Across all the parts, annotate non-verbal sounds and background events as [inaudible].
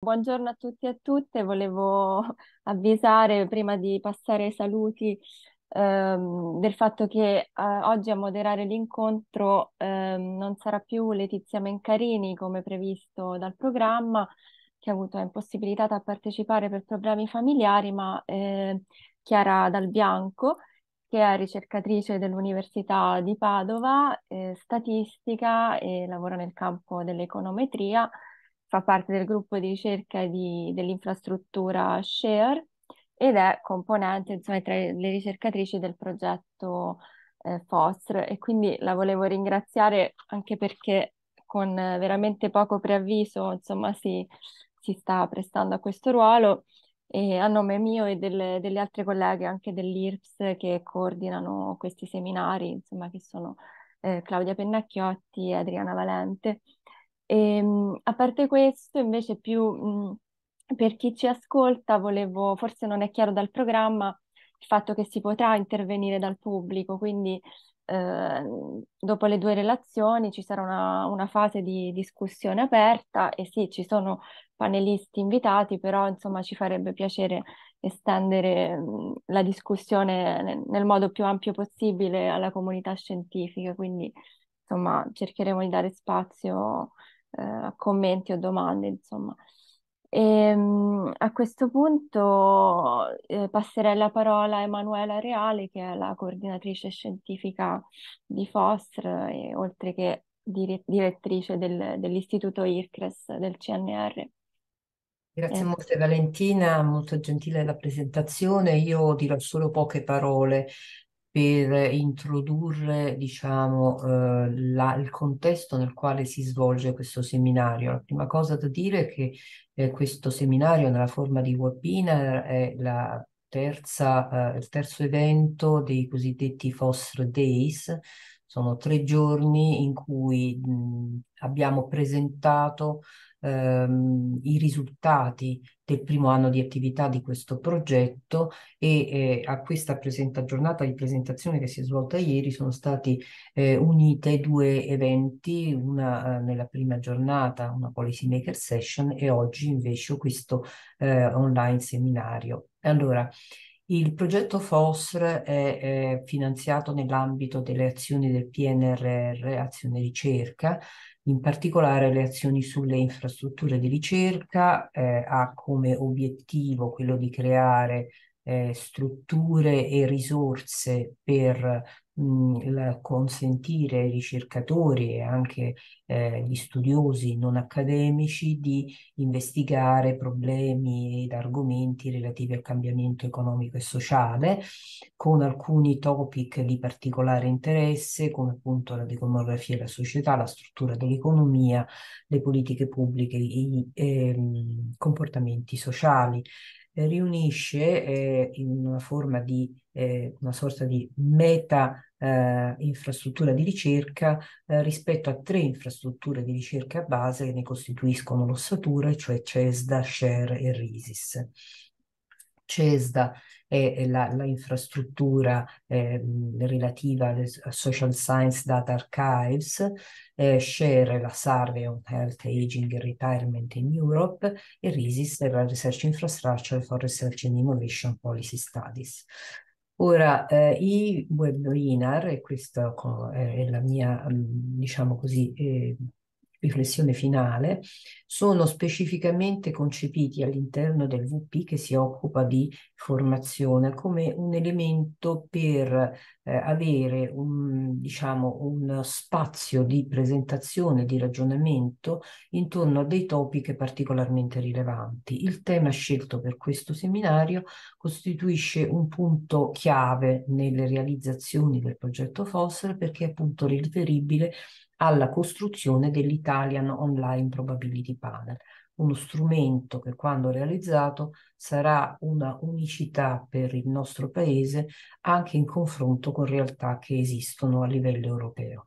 Buongiorno a tutti e a tutte, volevo [laughs] avvisare prima di passare ai saluti ehm, del fatto che eh, oggi a moderare l'incontro ehm, non sarà più Letizia Mencarini come previsto dal programma, che ha avuto impossibilità a partecipare per problemi familiari, ma eh, Chiara Dal Bianco, che è ricercatrice dell'Università di Padova, eh, statistica e lavora nel campo dell'econometria, fa parte del gruppo di ricerca di, dell'infrastruttura SHARE ed è componente, insomma, tra le ricercatrici del progetto eh, FOSR e quindi la volevo ringraziare anche perché con eh, veramente poco preavviso, insomma, si, si sta prestando a questo ruolo eh, a nome mio e delle, delle altre colleghe anche dell'IRPS che coordinano questi seminari, insomma, che sono eh, Claudia Pennacchiotti e Adriana Valente. E, ehm, a parte questo, invece, più mh, per chi ci ascolta, volevo, forse non è chiaro dal programma, il fatto che si potrà intervenire dal pubblico, quindi Ehm, dopo le due relazioni ci sarà una, una, fase di discussione aperta e sì, ci sono panelisti invitati, però insomma ci farebbe piacere estendere la discussione nel, modo più ampio possibile alla comunità scientifica, quindi insomma cercheremo di dare spazio eh, a commenti o domande, insomma. E, ehm, a questo punto eh, passerei la parola a Emanuela Reale, che è la coordinatrice scientifica di FOSR, e, eh, oltre che dire- direttrice del, dell'istituto IRCRES del CNR. Grazie eh. molte Valentina, molto gentile la presentazione. Io dirò solo poche parole per introdurre, diciamo, eh, la, il contesto nel quale si svolge questo seminario. La prima cosa da dire è che eh, questo seminario nella forma di webinar è terza, eh, il terzo evento dei cosiddetti FOSR Days, sono tre giorni in cui mh, abbiamo presentato ehm, i risultati del primo anno di attività di questo progetto e eh, a questa presenta giornata di presentazione che si è svolta ieri sono stati eh, unite due eventi, una eh, nella prima giornata una policy maker session e oggi invece questo eh, online seminario. Allora, il progetto FOSR è, è finanziato nell'ambito delle azioni del PNRR, azione ricerca, in particolare le azioni sulle infrastrutture di ricerca, eh, ha come obiettivo quello di creare eh, strutture e risorse per mh, consentire ai ricercatori e anche eh, gli studiosi non accademici di investigare problemi ed argomenti relativi al cambiamento economico e sociale, con alcuni topic di particolare interesse, come appunto la demografia e la società, la struttura dell'economia, le politiche pubbliche, i eh, comportamenti sociali riunisce eh, in una forma di eh, una sorta di meta eh, infrastruttura di ricerca eh, rispetto a tre infrastrutture di ricerca base che ne costituiscono l'ossatura, cioè CESDA, SHARE e RISIS. CESDA e l'infrastruttura eh, relativa alle Social Science Data Archives, eh, SHARE, la Survey on Health, Aging and Retirement in Europe e RISIS, la Research Infrastructure for Research and Innovation Policy Studies. Ora, eh, i webinar, e questa eh, è la mia, mm, diciamo così, eh, riflessione finale, sono specificamente concepiti all'interno del VP che si occupa di formazione come un elemento per eh, avere un, diciamo, un spazio di presentazione, di ragionamento intorno a dei topic particolarmente rilevanti. Il tema scelto per questo seminario costituisce un punto chiave nelle realizzazioni del progetto FOSSER perché è appunto riferibile alla costruzione dell'Italian Online Probability Panel, uno strumento che quando realizzato sarà una unicità per il nostro paese anche in confronto con realtà che esistono a livello europeo.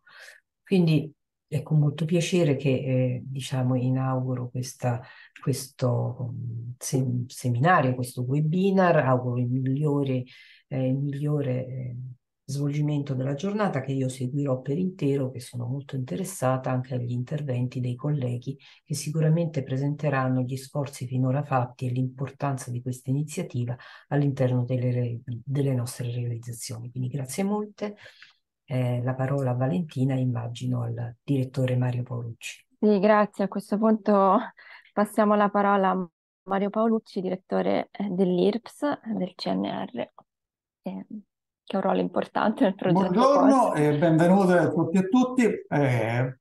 Quindi è con ecco, molto piacere che eh, diciamo, inauguro questa, questo se- seminario, questo webinar, auguro il migliore, eh, il migliore eh, svolgimento della giornata che io seguirò per intero, che sono molto interessata anche agli interventi dei colleghi che sicuramente presenteranno gli sforzi finora fatti e l'importanza di questa iniziativa all'interno delle, delle nostre realizzazioni. Quindi grazie molte. Eh, la parola a Valentina, immagino, al direttore Mario Paolucci. Sì, grazie. A questo punto passiamo la parola a Mario Paolucci, direttore eh, dell'IRPS, del CNR. Eh che ha un ruolo importante nel progetto. Buongiorno e benvenute a tutti e tutti. Eh,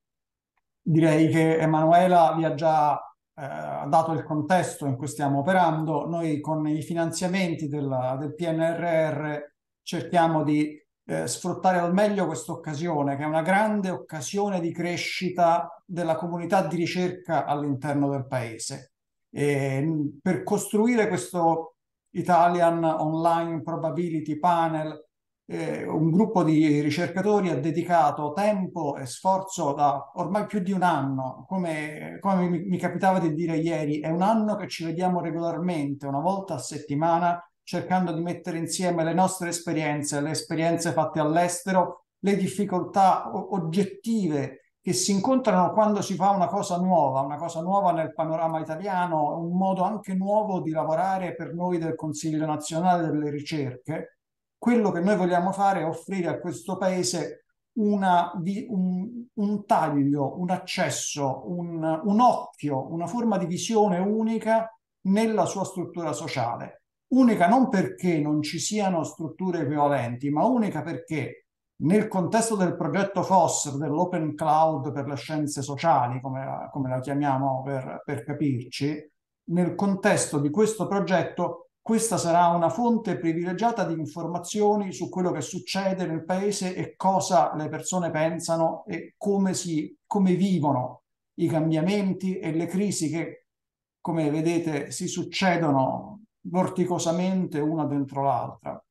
direi che Emanuela vi ha già eh, dato il contesto in cui stiamo operando. Noi con i finanziamenti della, del PNRR cerchiamo di eh, sfruttare al meglio questa occasione, che è una grande occasione di crescita della comunità di ricerca all'interno del paese. E, mm, per costruire questo Italian Online Probability Panel eh, un gruppo di ricercatori ha dedicato tempo e sforzo da ormai più di un anno, come, come mi, mi, capitava di dire ieri, è un anno che ci vediamo regolarmente, una volta a settimana, cercando di mettere insieme le nostre esperienze, le esperienze fatte all'estero, le difficoltà oggettive che si incontrano quando si fa una cosa nuova, una cosa nuova nel panorama italiano, un modo anche nuovo di lavorare per noi del Consiglio nazionale delle ricerche quello che noi vogliamo fare è offrire a questo paese una, un, un, taglio, un accesso, un, un occhio, una forma di visione unica nella sua struttura sociale. Unica non perché non ci siano strutture equivalenti, ma unica perché nel contesto del progetto FOSS, dell'Open Cloud per le scienze sociali, come, come la chiamiamo per, per capirci, nel contesto di questo progetto questa sarà una fonte privilegiata di informazioni su quello che succede nel paese e cosa le persone pensano e come, si, come vivono i cambiamenti e le crisi che, come vedete, si succedono vorticosamente una dentro l'altra.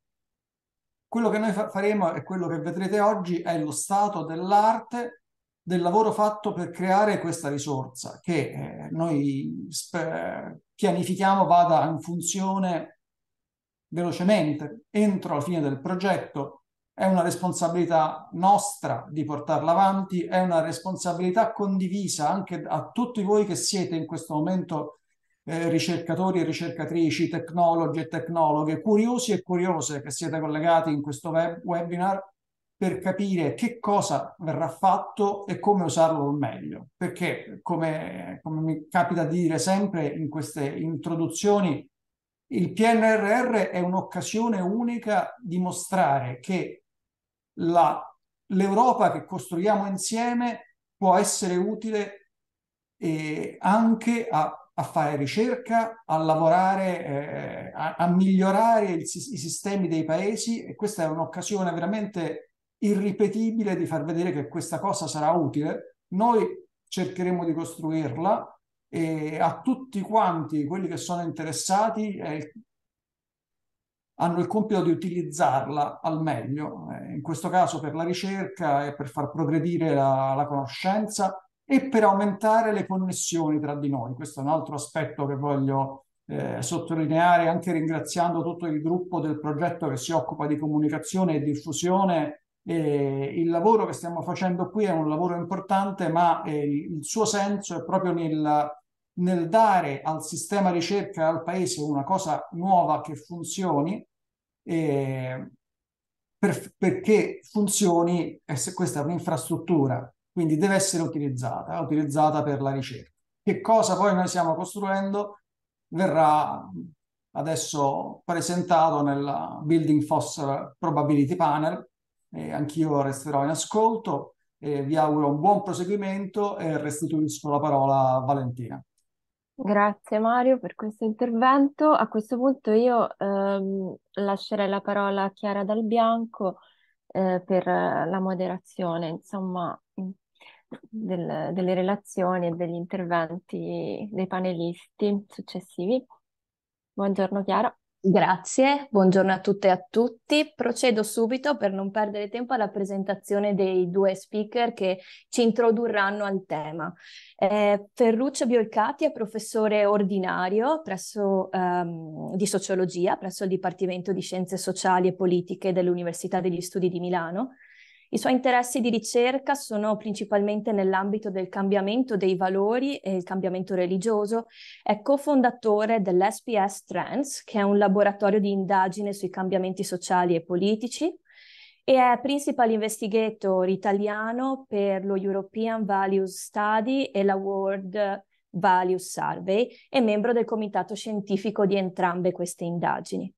Quello che noi fa- faremo e quello che vedrete oggi è lo stato dell'arte del lavoro fatto per creare questa risorsa che eh, noi sper- pianifichiamo vada in funzione velocemente entro la fine del progetto. È una responsabilità nostra di portarla avanti, è una responsabilità condivisa anche a tutti voi che siete in questo momento eh, ricercatori e ricercatrici, tecnologi e tecnologhe, curiosi e curiose che siete collegati in questo web- webinar per capire che cosa verrà fatto e come usarlo al meglio. Perché, come, come mi capita di dire sempre in queste introduzioni, il PNRR è un'occasione unica di mostrare che la, l'Europa che costruiamo insieme può essere utile eh, anche a, a, fare ricerca, a lavorare, eh, a, a, migliorare il, i sistemi dei paesi e questa è un'occasione veramente irripetibile di far vedere che questa cosa sarà utile. Noi cercheremo di costruirla e a tutti quanti quelli che sono interessati eh, hanno il compito di utilizzarla al meglio, eh, in questo caso per la ricerca e per far progredire la, la conoscenza e per aumentare le connessioni tra di noi. Questo è un altro aspetto che voglio eh, sottolineare anche ringraziando tutto il gruppo del progetto che si occupa di comunicazione e diffusione eh, il lavoro che stiamo facendo qui è un lavoro importante, ma eh, il suo senso è proprio nel, nel dare al sistema ricerca e al paese una cosa nuova che funzioni. Eh, per, perché funzioni, questa è un'infrastruttura, quindi deve essere utilizzata, utilizzata per la ricerca. Che cosa poi noi stiamo costruendo verrà adesso presentato nel Building Foster Probability Panel, eh, anch'io resterò in ascolto e vi auguro un buon proseguimento e restituisco la parola a Valentina. Grazie Mario per questo intervento. A questo punto io ehm, lascerei la parola a Chiara Dal Bianco eh, per la moderazione, insomma, del, delle relazioni e degli interventi dei panelisti successivi. Buongiorno Chiara. Grazie, buongiorno a tutte e a tutti. Procedo subito per non perdere tempo alla presentazione dei due speaker che ci introdurranno al tema. Eh, Ferruccio Biolcati è professore ordinario presso, um, di sociologia presso il Dipartimento di Scienze Sociali e Politiche dell'Università degli Studi di Milano i suoi interessi di ricerca sono principalmente nell'ambito del cambiamento dei valori e il cambiamento religioso. È cofondatore dell'SPS Trends, che è un laboratorio di indagine sui cambiamenti sociali e politici, e è principal investigator italiano per lo European Values Study e la World Values Survey e membro del comitato scientifico di entrambe queste indagini.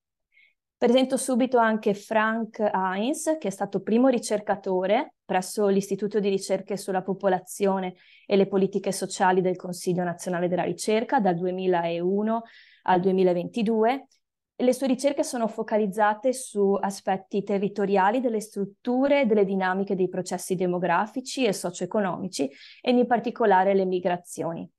Presento subito anche Frank Heinz, che è stato primo ricercatore presso l'Istituto di ricerche sulla popolazione e le politiche sociali del Consiglio nazionale della ricerca dal 2001 al 2022. Le sue ricerche sono focalizzate su aspetti territoriali delle strutture, delle dinamiche dei processi demografici e socio-economici ed in particolare le migrazioni.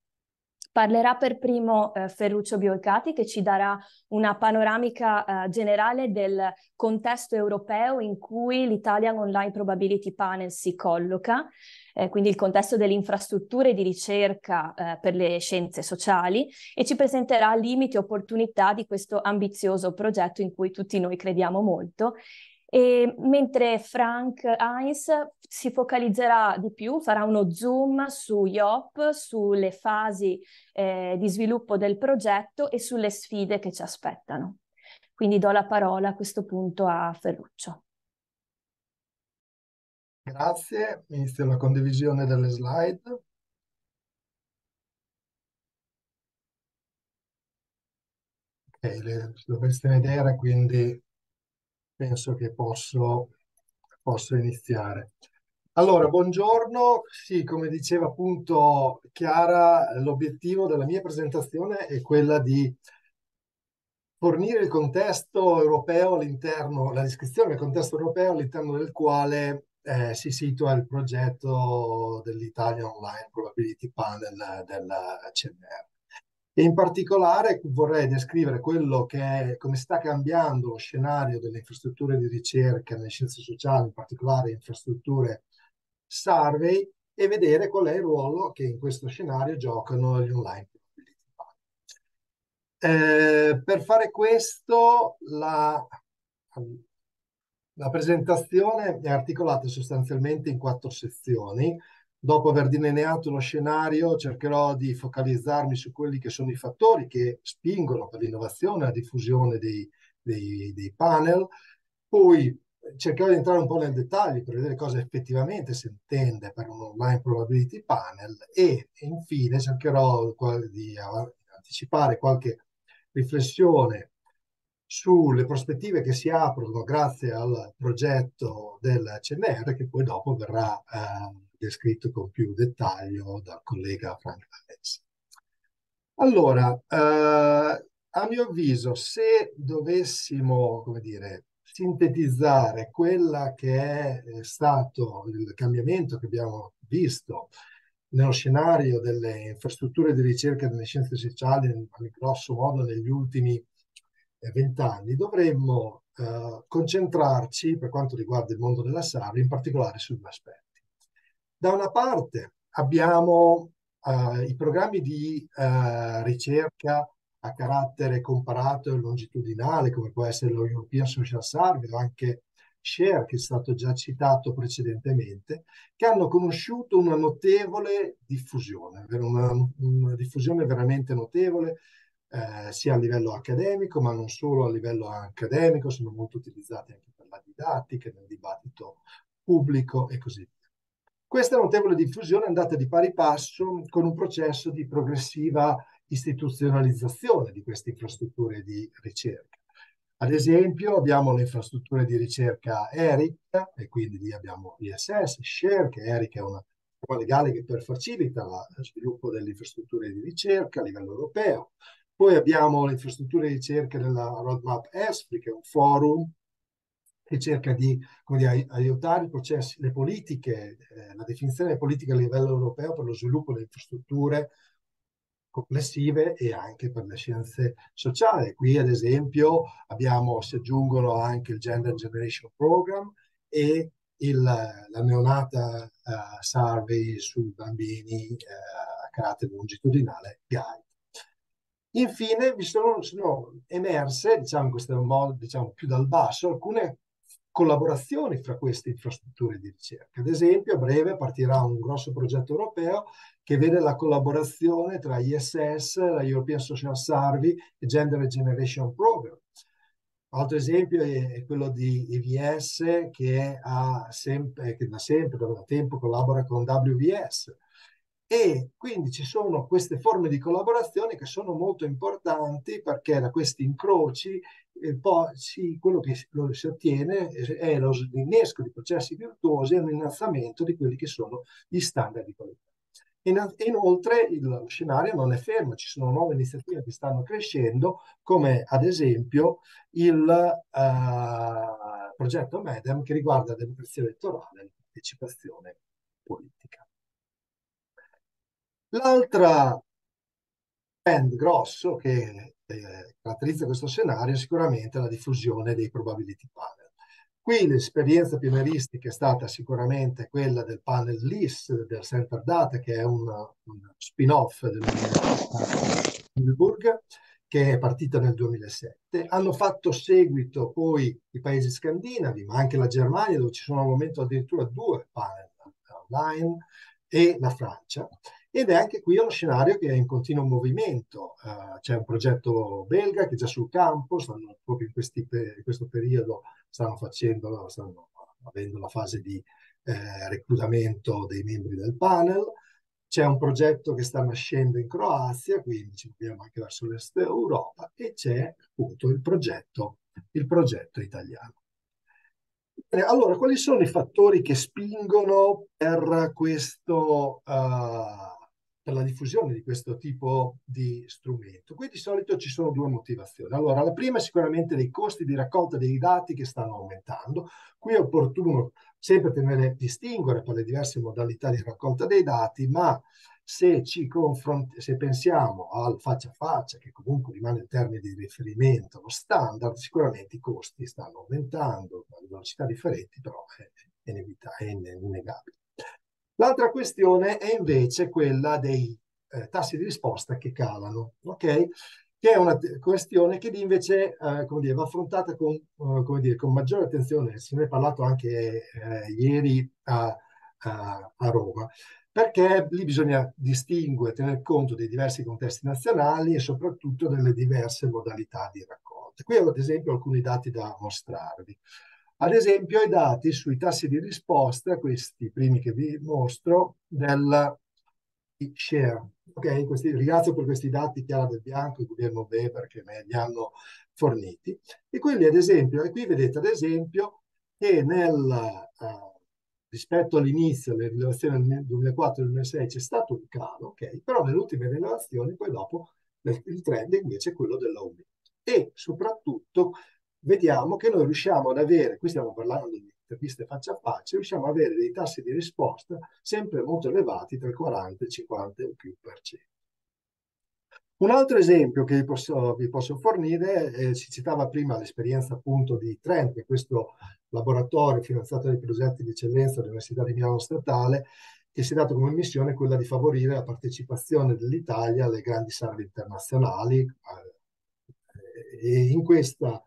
Parlerà per primo eh, Ferruccio Biolcati che ci darà una panoramica eh, generale del contesto europeo in cui l'Italian Online Probability Panel si colloca, eh, quindi il contesto delle infrastrutture di ricerca eh, per le scienze sociali e ci presenterà limiti e opportunità di questo ambizioso progetto in cui tutti noi crediamo molto e mentre Frank Heinz si focalizzerà di più, farà uno zoom su IOP, sulle fasi eh, di sviluppo del progetto e sulle sfide che ci aspettano. Quindi do la parola a questo punto a Ferruccio. Grazie, inizio la condivisione delle slide. Ok, le dovreste vedere quindi penso che posso, posso iniziare. Allora, buongiorno. Sì, come diceva appunto Chiara, l'obiettivo della mia presentazione è quella di fornire il contesto europeo all'interno, la descrizione del contesto europeo all'interno del quale eh, si situa il progetto dell'Italia Online Probability Panel della CNR. E in particolare vorrei descrivere quello che è, come sta cambiando lo scenario delle infrastrutture di ricerca nelle scienze sociali, in particolare infrastrutture survey, e vedere qual è il ruolo che in questo scenario giocano gli online. Eh, per fare questo, la, la presentazione è articolata sostanzialmente in quattro sezioni dopo aver delineato uno scenario, cercherò di focalizzarmi su quelli che sono i fattori che spingono per l'innovazione e la diffusione dei, dei, dei, panel. Poi eh, cercherò di entrare un po' nel dettaglio per vedere cosa effettivamente si intende per un online probability panel e infine cercherò di anticipare qualche riflessione sulle prospettive che si aprono grazie al progetto del CNR che poi dopo verrà eh, descritto con più dettaglio dal collega Frank Valles. Allora, eh, a mio avviso, se dovessimo, come dire, sintetizzare quella che è eh, stato il cambiamento che abbiamo visto nello scenario delle infrastrutture di ricerca delle scienze sociali, in grosso modo negli ultimi eh, vent'anni, dovremmo eh, concentrarci, per quanto riguarda il mondo della SAR, in particolare su due aspetti. Da una parte abbiamo eh, i programmi di eh, ricerca a carattere comparato e longitudinale, come può essere lo European Social Survey o anche Share, che è stato già citato precedentemente, che hanno conosciuto una notevole diffusione, una, una diffusione veramente notevole, eh, sia a livello accademico, ma non solo a livello accademico, sono molto utilizzati anche per la didattica, nel dibattito pubblico e così via. Questa notevole diffusione è andata di pari passo con un processo di progressiva istituzionalizzazione di queste infrastrutture di ricerca. Ad esempio abbiamo le infrastrutture di ricerca ERIC e quindi lì abbiamo ISS, SHARE, che ERIC è una forma legale che per facilita lo sviluppo delle infrastrutture di ricerca a livello europeo. Poi abbiamo le infrastrutture di ricerca della roadmap ESPRI, che è un forum che cerca di dire, aiutare i processi, le politiche, eh, la definizione delle politiche a livello europeo per lo sviluppo delle infrastrutture complessive e anche per le scienze sociali. Qui ad esempio abbiamo, si aggiungono anche il Gender Generation Program e il, la neonata uh, survey sui bambini uh, a carattere longitudinale GAI. Infine vi sono, sono emerse, diciamo in questo modo diciamo, più dal basso, alcune collaborazioni fra queste infrastrutture di ricerca. Ad esempio, a breve partirà un grosso progetto europeo che vede la collaborazione tra ISS, la European Social Survey e Gender Generation Program. Altro esempio è quello di EVS che, sempre, eh, che da sempre, da tempo collabora con WVS e quindi ci sono queste forme di collaborazione che sono molto importanti perché da questi incroci eh, poi si, quello che lo, si ottiene è lo, l'innesco di processi virtuosi e un innalzamento di quelli che sono gli standard di qualità. inoltre il, lo scenario non è fermo, ci sono nuove iniziative che stanno crescendo, come ad esempio il eh, progetto MEDEM che riguarda la democrazia elettorale e la partecipazione politica. L'altra trend grosso che eh, caratterizza questo scenario è sicuramente la diffusione dei probability panel. Qui l'esperienza pionieristica è stata sicuramente quella del panel LIS del Center Data, che è un, un spin-off dell'Università di Heidelberg, che è partita nel 2007. Hanno fatto seguito poi i paesi scandinavi, ma anche la Germania, dove ci sono al momento addirittura due panel online, e la Francia. Ed è anche qui uno scenario che è in continuo movimento. Uh, c'è un progetto belga che è già sul campo, stanno proprio in, questi, in questo periodo stanno facendo, stanno avendo la fase di eh, reclutamento dei membri del panel. C'è un progetto che sta nascendo in Croazia, quindi ci muoviamo anche verso l'est Europa, e c'è appunto il progetto, il progetto italiano. Allora, quali sono i fattori che spingono per questo uh, per la diffusione di questo tipo di strumento. Qui di solito ci sono due motivazioni. Allora, la prima è sicuramente dei costi di raccolta dei dati che stanno aumentando. Qui è opportuno sempre tenere, distinguere per le diverse modalità di raccolta dei dati, ma se, ci confront- se pensiamo al faccia a faccia, che comunque rimane il termine di riferimento, lo standard, sicuramente i costi stanno aumentando, la velocità differenti però è, è, è innegabile. L'altra questione è invece quella dei eh, tassi di risposta che calano, okay? che è una questione che invece eh, dire, va affrontata con, eh, dire, con, maggiore attenzione, se ne è parlato anche eh, ieri a, a, a, Roma, perché lì bisogna distinguere, tener conto dei diversi contesti nazionali e soprattutto delle diverse modalità di raccolta. Qui ho ad esempio alcuni dati da mostrarvi ad esempio i dati sui tassi di risposta, questi primi che vi mostro, del share. Okay, questi, ringrazio per questi dati Chiara del Bianco e Guglielmo Weber che me li hanno forniti. E quindi ad esempio, e qui vedete ad esempio che nel, eh, rispetto all'inizio, alle rilevazioni del 2004-2006 c'è stato un calo, okay, però nelle ultime rilevazioni poi dopo il trend invece è quello dell'aumento. E soprattutto vediamo che noi riusciamo ad avere, qui stiamo parlando di interviste faccia a faccia, riusciamo ad avere dei tassi di risposta sempre molto elevati tra il 40 e il 50 e più per cento. Un altro esempio che vi posso, vi posso fornire, eh, si citava prima l'esperienza appunto di Trent, che è questo laboratorio finanziato dai progetti di eccellenza dell'Università di Milano Statale, che si è dato come missione quella di favorire la partecipazione dell'Italia alle grandi sale internazionali. Eh, e in questa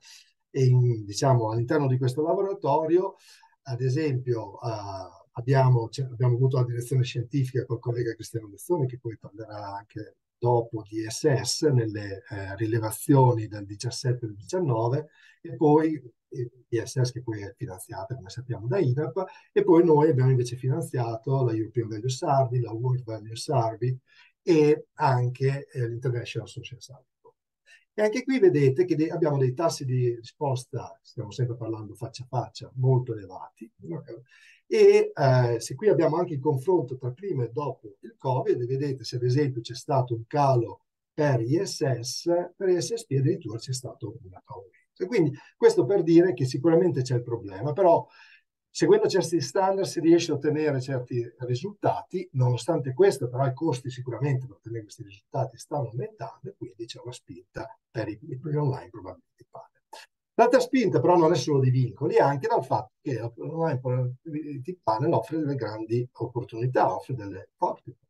e in, diciamo, all'interno di questo laboratorio, ad esempio, uh, abbiamo, cioè, abbiamo, avuto la direzione scientifica col collega Cristiano Bezzoni, che poi parlerà anche dopo di SS nelle eh, rilevazioni dal 17 al 19 e poi eh, ISS che poi è finanziata come sappiamo da INAP e poi noi abbiamo invece finanziato la European Value Survey, la World Value Survey e anche eh, l'International Social Survey. E anche qui vedete che abbiamo dei tassi di risposta, stiamo sempre parlando faccia a faccia, molto elevati. E eh, se qui abbiamo anche il confronto tra prima e dopo il Covid, vedete se ad esempio c'è stato un calo per ISS, per ISSP addirittura c'è stato un aumento. quindi questo per dire che sicuramente c'è il problema, però Seguendo certi standard si riesce a ottenere certi risultati, nonostante questo però i costi sicuramente per ottenere questi risultati stanno aumentando e quindi c'è una spinta per i, per online probabilmente partner. L'altra spinta però non è solo dei vincoli, è anche dal fatto che l'online probability partner offre delle grandi opportunità, offre delle forti opportunità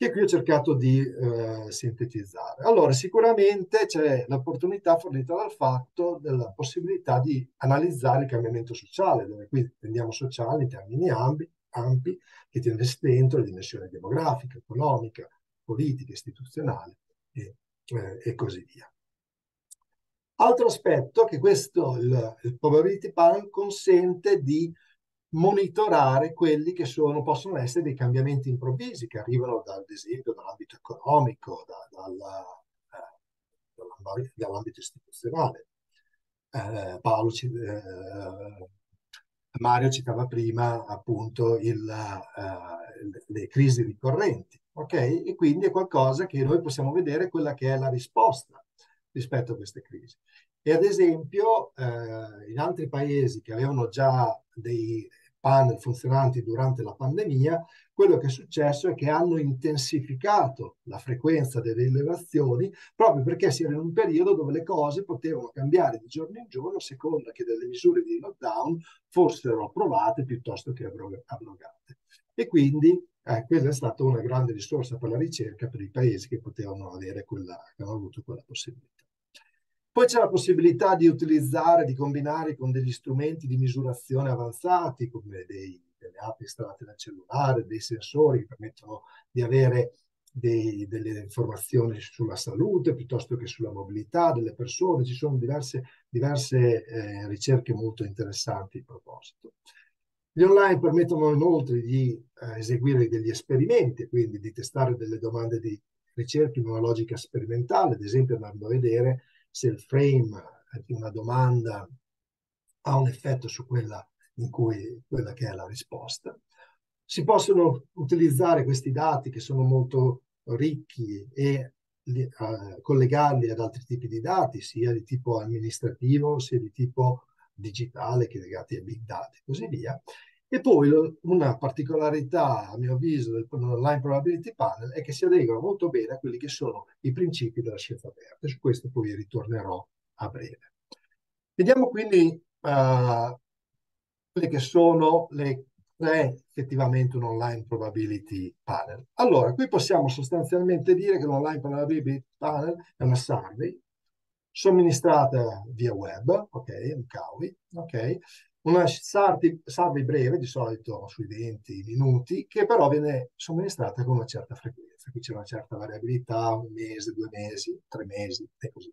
che qui ho cercato di eh, sintetizzare. Allora, sicuramente c'è l'opportunità fornita dal fatto della possibilità di analizzare il cambiamento sociale, dove qui prendiamo sociale in termini ampi, ampi che tiene dentro la dimensione demografica, economica, politica, istituzionale e, eh, e così via. Altro aspetto che questo, il, il Poverty Plan, consente di monitorare quelli che sono, possono essere dei cambiamenti improvvisi che arrivano dal, ad esempio dall'ambito economico, da, dalla, eh, dall'ambito istituzionale. Eh, Paolo, eh, Mario citava prima appunto eh, il, le crisi ricorrenti, ok? E quindi è qualcosa che noi possiamo vedere quella che è la risposta rispetto a queste crisi. E ad esempio eh, in altri paesi che avevano già dei panel funzionanti durante la pandemia, quello che è successo è che hanno intensificato la frequenza delle rilevazioni proprio perché si era in un periodo dove le cose potevano cambiare di giorno in giorno a seconda che delle misure di lockdown fossero approvate piuttosto che abrogate. E quindi eh, questa è stata una grande risorsa per la ricerca per i paesi che potevano avere quella, che hanno avuto quella possibilità. Poi c'è la possibilità di utilizzare, di combinare con degli strumenti di misurazione avanzati, come dei, delle app installate dal cellulare, dei sensori che permettono di avere dei, delle informazioni sulla salute piuttosto che sulla mobilità delle persone. Ci sono diverse, diverse eh, ricerche molto interessanti in proposito. Gli online permettono inoltre di eh, eseguire degli esperimenti, quindi di testare delle domande di ricerca in una logica sperimentale. Ad esempio, andando a vedere se il frame eh, di una domanda ha un effetto su quella, in cui, quella che è la risposta. Si possono utilizzare questi dati che sono molto ricchi e li, eh, collegarli ad altri tipi di dati, sia di tipo amministrativo, sia di tipo digitale che legati ai big data e così via, e poi una particolarità, a mio avviso, dell'online probability panel è che si adeguano molto bene a quelli che sono i principi della scienza aperta. Su questo poi ritornerò a breve. Vediamo quindi uh, quelle che sono le tre effettivamente un online probability panel. Allora, qui possiamo sostanzialmente dire che l'online probability panel è una survey somministrata via web, ok, un CAWI, ok, una salve breve, di solito sui 20 minuti, che però viene somministrata con una certa frequenza. Qui c'è una certa variabilità, un mese, due mesi, tre mesi e così.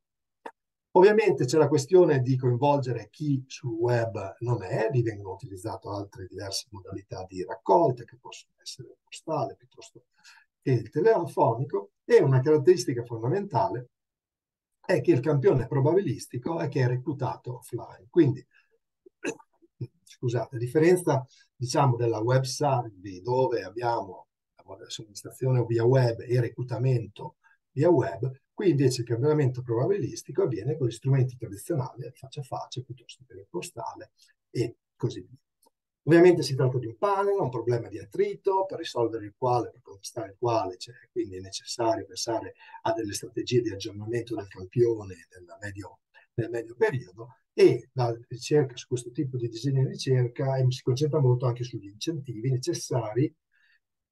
Ovviamente c'è la questione di coinvolgere chi sul web non è, lì vengono utilizzate altre diverse modalità di raccolta che possono essere il postale piuttosto che il telefonico e una caratteristica fondamentale è che il campione probabilistico è che è reclutato offline. Quindi Scusate, a differenza diciamo, della website dove abbiamo la somministrazione via web e reclutamento via web, qui invece il campionamento probabilistico avviene con gli strumenti tradizionali, eh, faccia a faccia piuttosto che il postale e così via. Ovviamente si tratta di un panel, un problema di attrito, per risolvere il quale, per contrastare il quale, cioè, quindi è necessario pensare a delle strategie di aggiornamento del campione nel medio nel medio periodo e la ricerca su questo tipo di disegno di ricerca si concentra molto anche sugli incentivi necessari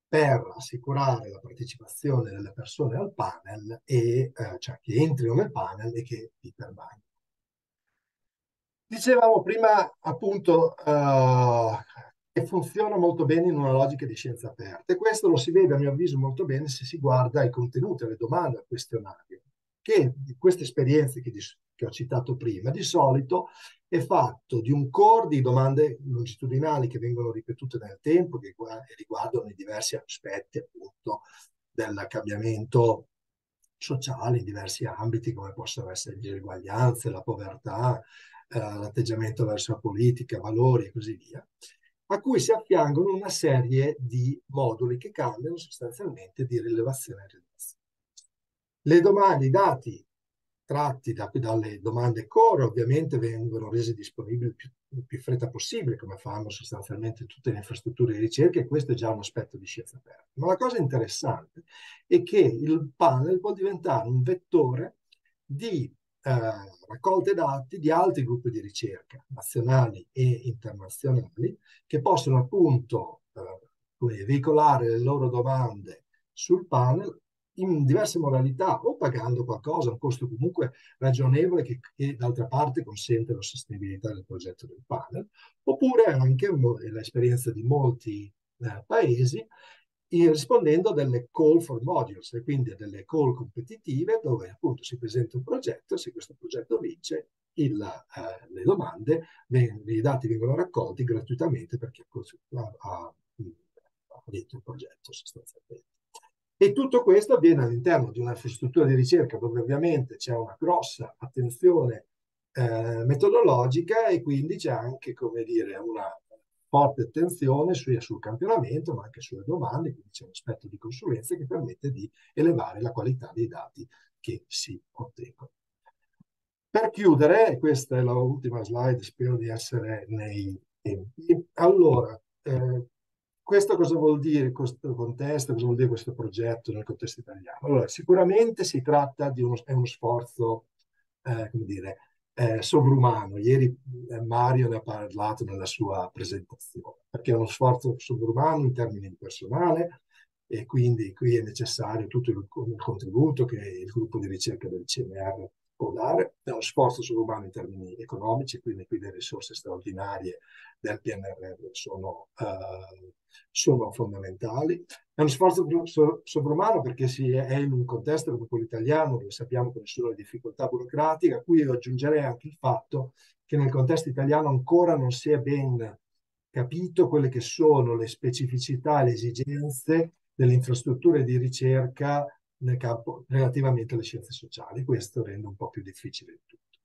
per assicurare la partecipazione delle persone al panel, e, eh, cioè che entrino nel panel e che vi permangono. Dicevamo prima appunto eh, che funziona molto bene in una logica di scienze aperte. e questo lo si vede a mio avviso molto bene se si guarda i contenuti, alle domande al questionario che queste esperienze che, che ho citato prima di solito è fatto di un core di domande longitudinali che vengono ripetute nel tempo, che riguardano i diversi aspetti appunto del cambiamento sociale in diversi ambiti come possono essere le diseguaglianze, la povertà, eh, l'atteggiamento verso la politica, valori e così via, a cui si affiancano una serie di moduli che cambiano sostanzialmente di rilevazione e rilevazione. Le domande, i dati tratti da, dalle domande core ovviamente vengono resi disponibili più, più fretta possibile, come fanno sostanzialmente tutte le infrastrutture di ricerca, e questo è già un aspetto di scienza aperta. Ma la cosa interessante è che il panel può diventare un vettore di eh, raccolte dati di altri gruppi di ricerca, nazionali e internazionali, che possono appunto eh, veicolare le loro domande sul panel in diverse modalità o pagando qualcosa, un costo comunque ragionevole che, che d'altra parte consente la sostenibilità del progetto del panel, oppure anche l'esperienza di molti eh, paesi rispondendo a delle call for modules, e quindi a delle call competitive dove appunto si presenta un progetto, se questo progetto vince il, eh, le domande, i dati vengono raccolti gratuitamente perché ha, ha, ha vinto il progetto sostanzialmente. E tutto questo avviene all'interno di un'infrastruttura di ricerca dove ovviamente c'è una grossa attenzione eh, metodologica e quindi c'è anche, come dire, una forte attenzione sia sul campionamento, ma anche sulle domande, quindi c'è un aspetto di consulenza che permette di elevare la qualità dei dati che si ottengono. Per chiudere, questa è l'ultima slide, spero di essere nei tempi. Allora, eh, questo cosa vuol dire questo contesto, cosa vuol dire questo progetto nel contesto italiano? Allora, sicuramente si tratta di uno, uno sforzo, eh, come dire, eh, sovrumano. Ieri eh, Mario ne ha parlato nella sua presentazione, perché è uno sforzo sovrumano in termini di personale e quindi qui è necessario tutto il, il contributo che il gruppo di ricerca del CNR può dare è uno sforzo suburbano in termini economici, quindi qui le risorse straordinarie del PNRR sono, uh, sono fondamentali. È uno sforzo sovrumano perché si è in un contesto come quello italiano, dove sappiamo che nessuno ha difficoltà burocratica, qui io aggiungerei anche il fatto che nel contesto italiano ancora non si è ben capito quelle che sono le specificità, le esigenze delle infrastrutture di ricerca nel campo relativamente alle scienze sociali. Questo rende un po' più difficile il tutto.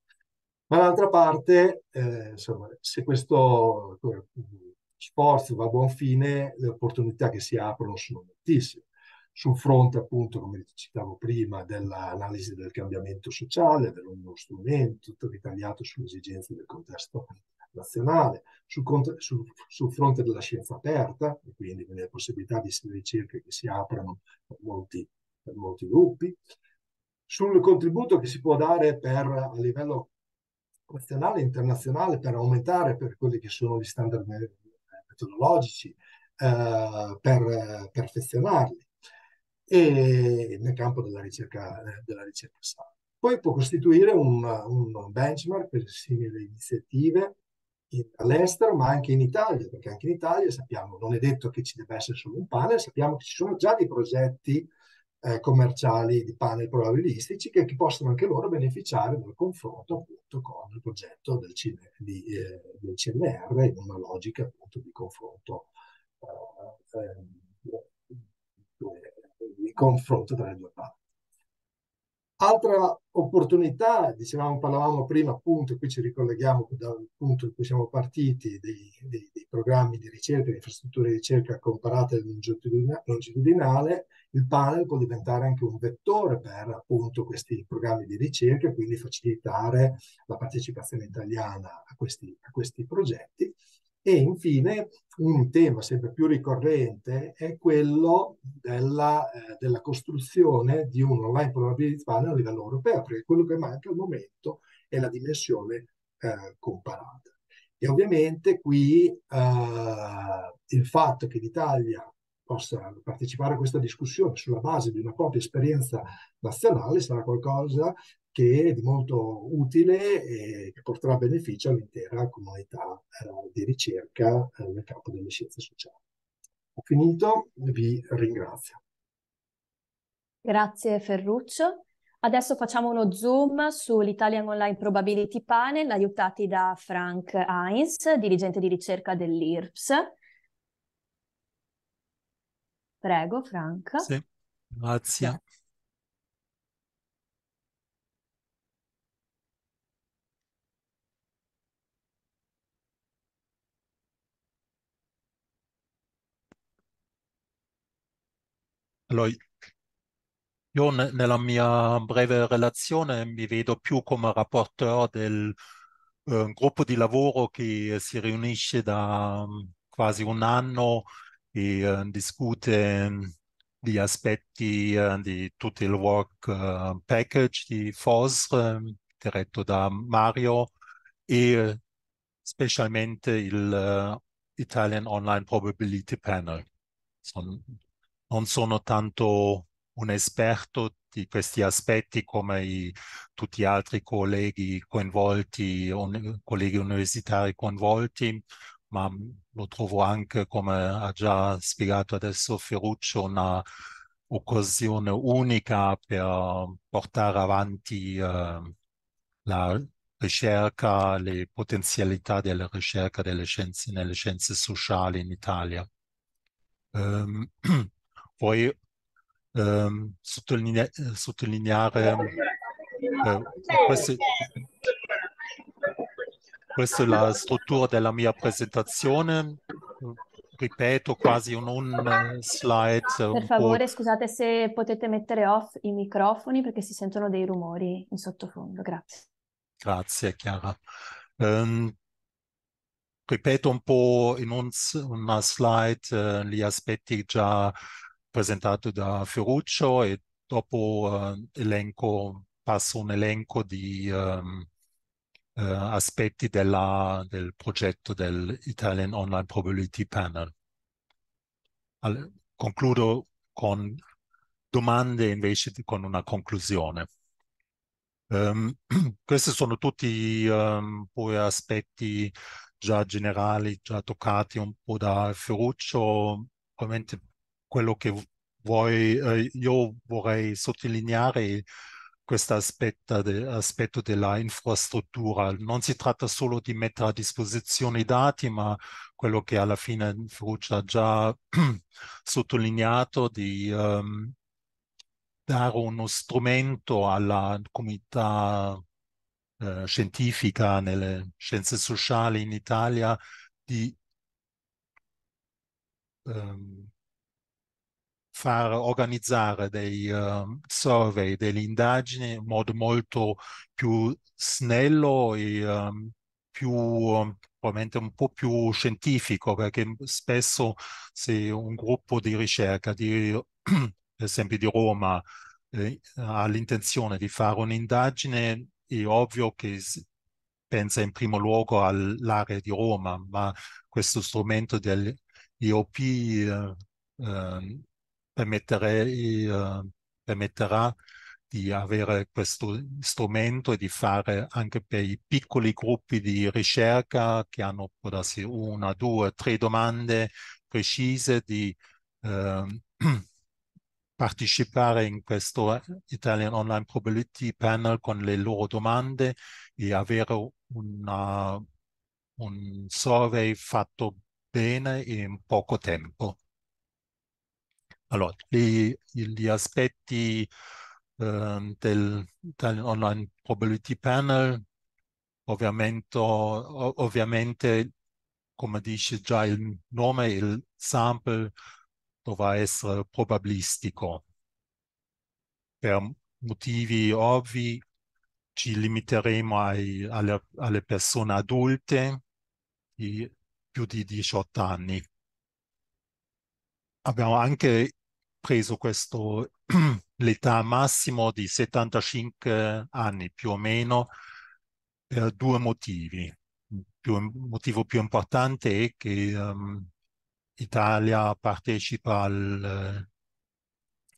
Ma Dall'altra parte, eh, insomma, se questo eh, sforzo va a buon fine, le opportunità che si aprono sono moltissime. Sul fronte, appunto, come citavo prima, dell'analisi del cambiamento sociale, dello strumento, tutto ritagliato sulle esigenze del contesto nazionale, sul, sul, sul, fronte della scienza aperta, e quindi delle possibilità di ricerche che si aprono a molti per molti gruppi, sul contributo che si può dare per, a livello nazionale e internazionale per aumentare per quelli che sono gli standard metodologici, eh, per perfezionarli e nel campo della ricerca, eh, della ricerca sana. Poi può costituire un, un benchmark per simili iniziative all'estero, ma anche in Italia, perché anche in Italia sappiamo, non è detto che ci debba essere solo un panel, sappiamo che ci sono già dei progetti eh, commerciali di panel probabilistici che, che, possono anche loro beneficiare dal confronto appunto con il progetto del, CNR, di, eh, del CNR in una logica appunto di confronto, eh, ehm, di confronto tra le due parti. Altra opportunità, dicevamo, parlavamo prima appunto, qui ci ricolleghiamo dal punto in cui siamo partiti, dei, dei, dei programmi di ricerca, di infrastrutture di ricerca comparate longitudinale, il panel può diventare anche un vettore per appunto questi programmi di ricerca quindi facilitare la partecipazione italiana a questi, a questi progetti e infine un tema sempre più ricorrente è quello della, eh, della costruzione di un online probability panel a livello europeo, perché quello che manca al momento è la dimensione eh, comparata. E ovviamente qui eh, il fatto che l'Italia possa partecipare a questa discussione sulla base di una propria esperienza nazionale sarà qualcosa che è molto utile e che porterà beneficio all'intera comunità eh, di ricerca eh, nel campo delle scienze sociali. Ho finito, vi ringrazio. Grazie Ferruccio. Adesso facciamo uno zoom sull'Italian Online Probability Panel, aiutati da Frank Heinz, dirigente di ricerca dell'IRPS. Prego, Frank. Sì, grazie. Allora, io ne- nella mia breve relazione mi vedo più come rapporteur del eh, gruppo di lavoro che si riunisce da mm, quasi un anno e eh, discute gli mm, aspetti eh, di tutto il work eh, package di FOS, eh, mm, diretto da Mario, e specialmente il eh, Italian Online Probability Panel. Sono non sono tanto un esperto di questi aspetti come i, tutti gli altri colleghi coinvolti, un, colleghi universitari coinvolti, ma lo trovo anche, come ha già spiegato adesso Ferruccio, una occasione unica per portare avanti eh, la ricerca, le potenzialità della ricerca delle scienze nelle scienze sociali in Italia. Um, [clears throat] poi ehm, sottolinea eh, sottolineare eh, questo, questa è la struttura della mia presentazione ripeto quasi un, un eh, slide eh, per un favore scusate se potete mettere off i microfoni perché si sentono dei rumori in sottofondo grazie grazie Chiara um, ripeto un po' in un, una slide uh, gli aspetti già presentato da Ferruccio e dopo eh, elenco, passo un elenco di um, aspetti della, del progetto dell'Italian Online Probability Panel. All concludo con domande invece con una conclusione. Um, [clears throat] questi sono tutti um, ehm, poi aspetti già generali, già toccati un po' da Ferruccio, probabilmente quello che vuoi, eh, io vorrei sottolineare questo aspetto, de, aspetto dell'infrastruttura. Non si tratta solo di mettere a disposizione i dati, ma quello che alla fine Ferruccio ha già [clears throat] sottolineato, di um, dare uno strumento alla comunità eh, scientifica nelle scienze sociali in Italia di um, far organizzare dei um, survey, delle indagini in modo molto più snello e um, più ehm, probabilmente un po' più scientifico, perché spesso se un gruppo di ricerca, di, [clears throat] per esempio di Roma, eh, ha l'intenzione di fare un'indagine, è ovvio che si pensa in primo luogo all'area di Roma, ma questo strumento dell'IOP eh, eh, permetterei, eh, permetterà di avere questo strumento e di fare anche per i piccoli gruppi di ricerca che hanno può darsi una, due, tre domande precise di eh, [clears throat] partecipare in questo Italian Online Probability Panel con le loro domande e avere una, un survey fatto bene in poco tempo allora, gli, gli aspetti eh, del, dell'online probability panel, ovviamente, ovviamente, come dice già il nome, il sample dovrà essere probabilistico. Per motivi ovvi ci limiteremo ai, alle, alle persone adulte di più di 18 anni abbiamo anche preso questo, [clears throat] l'età massima di 75 anni più o meno per due motivi. il motivo più importante è che um, Italia partecipa al,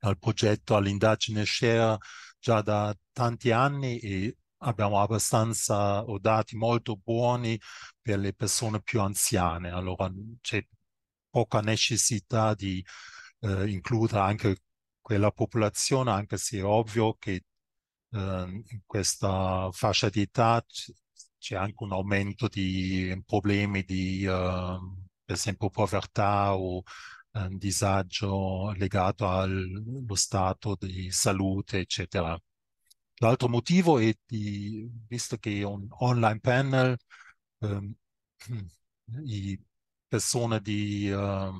al progetto, all'indagine Share già da tanti anni e abbiamo abbastanza o dati molto buoni per le persone più anziane, allora c'è poca necessità di eh, includa anche quella popolazione, anche se è ovvio che eh, in questa fascia di età c'è anche un aumento di problemi di, eh, per esempio, povertà o ehm, disagio legato allo stato di salute, eccetera. L'altro motivo è di, visto che è un online panel, ehm, [clears throat] i persone di, eh,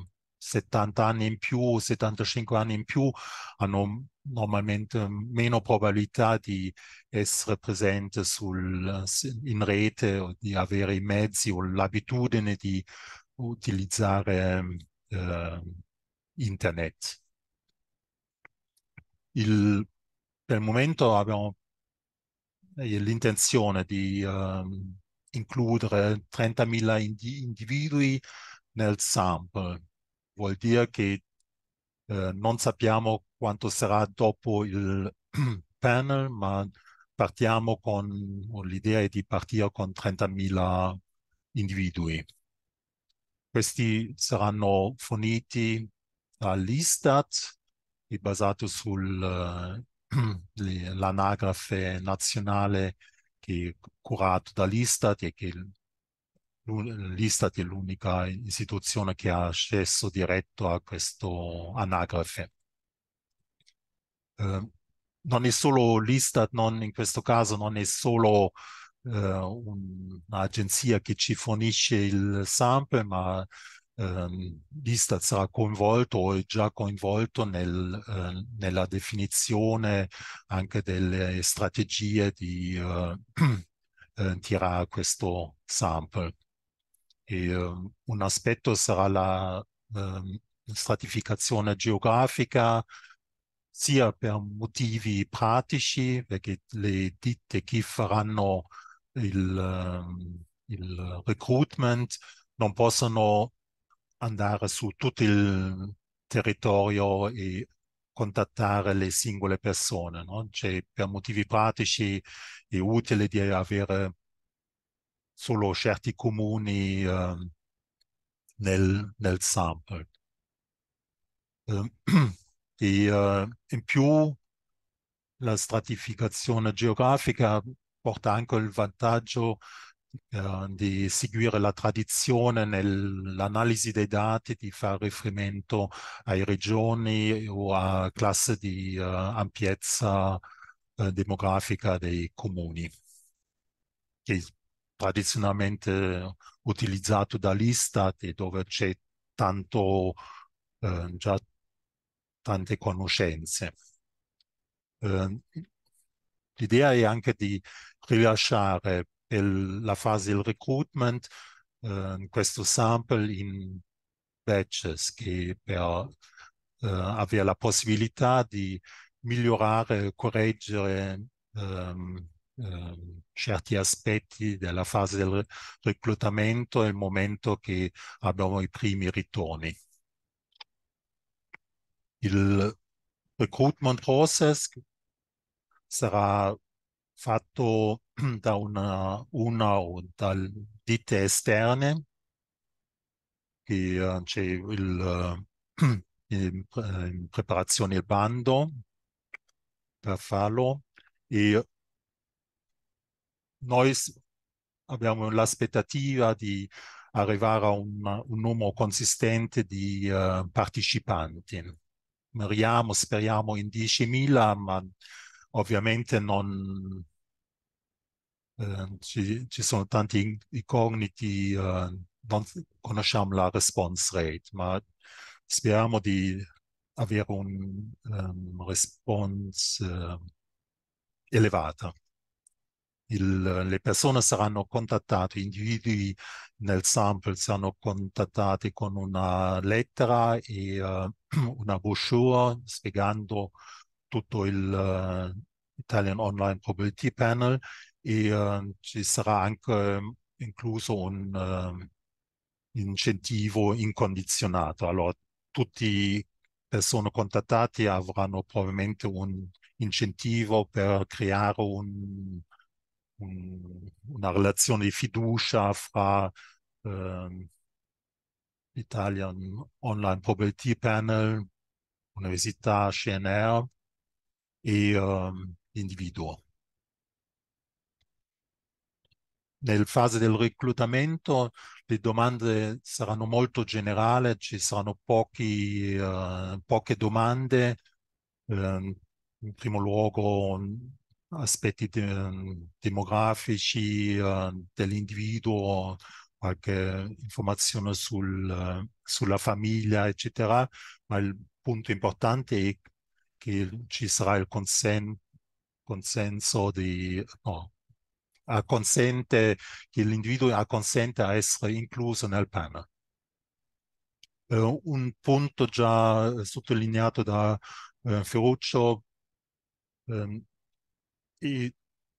70 anni in più, 75 anni in più, hanno normalmente meno probabilità di essere presenti sul, in rete o di avere i mezzi o l'abitudine di utilizzare eh, internet. Il, per il momento abbiamo eh, l'intenzione di eh, includere 30.000 individui nel sample vuol dire che eh, non sappiamo quanto sarà dopo il [clears throat] panel, ma partiamo con, l'idea di partire con 30.000 individui. Questi saranno forniti dall'Istat, basato sull'anagrafe eh, [clears throat] uh, nazionale che è curato dall'Istat e che l'Istat è l'unica istituzione che ha accesso diretto a questo anagrafe. Eh, non è solo l'Istat, non, in questo caso non è solo eh, un'agenzia che ci fornisce il sample, ma ehm, l'Istat sarà coinvolto o è già coinvolto nel, eh, nella definizione anche delle strategie di eh, [clears throat] eh tirare questo sample. E, eh, un aspetto sarà la eh, stratificazione geografica, sia per motivi pratici, perché le ditte che faranno il, ehm, il recruitment non possono andare su tutto il territorio e contattare le singole persone. No? Cioè, per motivi pratici è utile di avere solo certi comuni eh, nel, nel, sample. Ecco. Ehm, [clears throat] eh, e, in più la stratificazione geografica porta anche il vantaggio eh, di seguire la tradizione nell'analisi dei dati, di fare riferimento ai regioni o a classe di uh, ampiezza uh, demografica dei comuni, che tradizionalmente utilizzato dall'Istat e dove c'è tanto, eh, già tante conoscenze. Eh, l'idea è anche di rilasciare per la fase del recruitment eh, questo sample in batches che per eh, avere la possibilità di migliorare, correggere ehm, Ehm, certi aspetti della fase del reclutamento e il momento che abbiamo i primi ritorni. Il recruitment process sarà fatto [clears throat] da una, una o da ditte esterne che eh, c'è il, [clears throat] in preparazione il bando per farlo e noi abbiamo l'aspettativa di arrivare a un, un numero consistente di uh, partecipanti. Miriamo, speriamo in 10.000, ma ovviamente non, uh, ci, ci, sono tanti incogniti, uh, non conosciamo la response rate, ma speriamo di avere una um, ehm, response elevata il, le persone saranno contattate, gli individui nel sample saranno contattati con una lettera e uh, [clears throat] una brochure spiegando tutto il uh, Italian Online Probability Panel e uh, ci sarà anche mm, incluso un incentivo incondizionato. Allora, tutti persone contattate avranno probabilmente un incentivo per creare un una relazione di fiducia fra eh, Italian Online Probability Panel, Università CNR e eh, l'individuo. Nel fase del reclutamento le domande saranno molto generali, ci saranno pochi, eh, poche domande. Ehm, in primo luogo aspetti de demografici uh, dell'individuo, qualche informazione sul, uh, sulla famiglia, eccetera, ma il punto importante è che ci sarà il consen consenso di... No, consente, che l'individuo consente a essere incluso nel panel. Uh, un punto già eh, sottolineato da eh, Ferruccio, um, è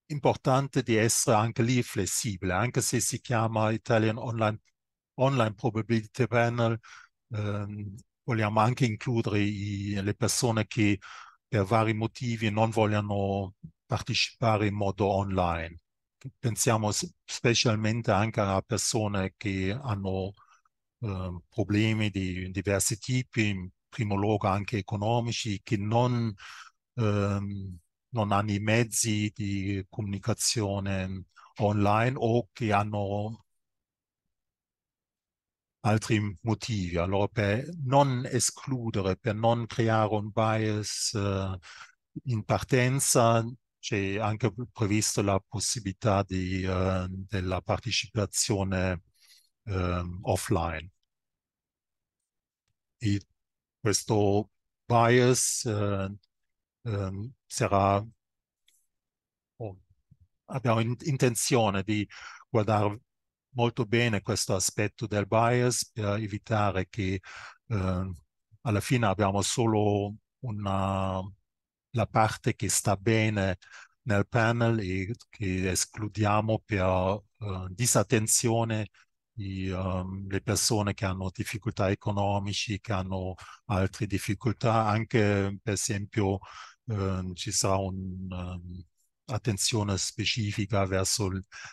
importante di essere anche lì flessibile, anche se si chiama Italian Online, Online Probability Panel, ehm, vogliamo anche includere i, le persone che per vari motivi non vogliono partecipare in modo online. Pensiamo specialmente anche a persone che hanno eh, problemi di diversi tipi, in primo luogo anche economici, che non ehm, non hanno i mezzi di comunicazione online o che hanno altri motivi. Allora, per non escludere, per non creare un bias eh, in partenza, c'è anche previsto la possibilità di, eh, della partecipazione eh, offline. E questo bias eh, ehm, sarà oh, abbiamo in, intenzione di guardare molto bene questo aspetto del bias per evitare che eh, alla fine abbiamo solo una, la parte che sta bene nel panel e che escludiamo per uh, disattenzione di, um, le persone che hanno difficoltà economiche, che hanno altre difficoltà, anche per esempio Ehm, ci sarà un'attenzione ehm, um, specifica verso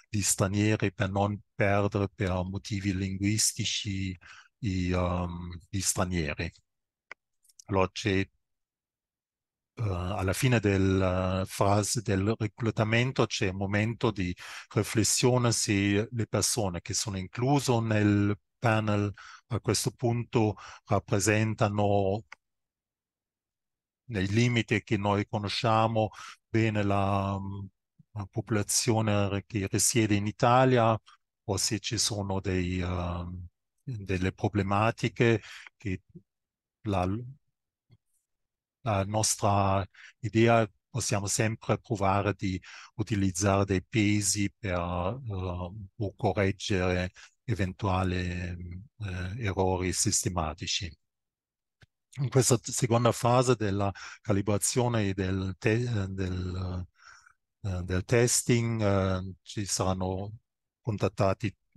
gli stranieri per non perdere per motivi linguistici i, um, gli stranieri. Allora c'è alla fine della eh, fase del reclutamento c'è un momento di riflessione se le persone che sono incluse nel panel a questo punto rappresentano nei limiti che noi conosciamo bene la, la popolazione che risiede in Italia o se ci sono dei, uh, delle problematiche che la, la nostra idea possiamo sempre provare di utilizzare dei pesi per uh, correggere eventuali uh, errori sistematici in questa seconda fase della calibrazione del, te eh, del, eh, del testing eh, ci, saranno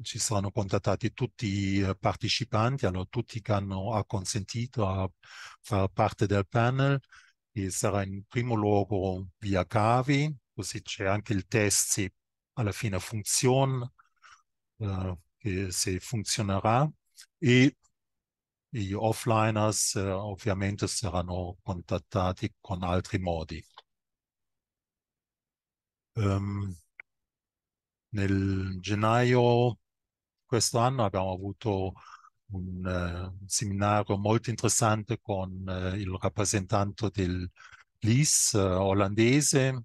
ci saranno contattati tutti i partecipanti, allora tutti che hanno acconsentito a far parte del panel e sarà in primo luogo via Cavi, così c'è anche il test se alla fine funziona, eh, se funzionerà e gli offliners eh, ovviamente saranno contattati con altri modi. Um, nel gennaio questo anno abbiamo avuto un, eh, seminario molto interessante con eh, il rappresentante del LIS eh, olandese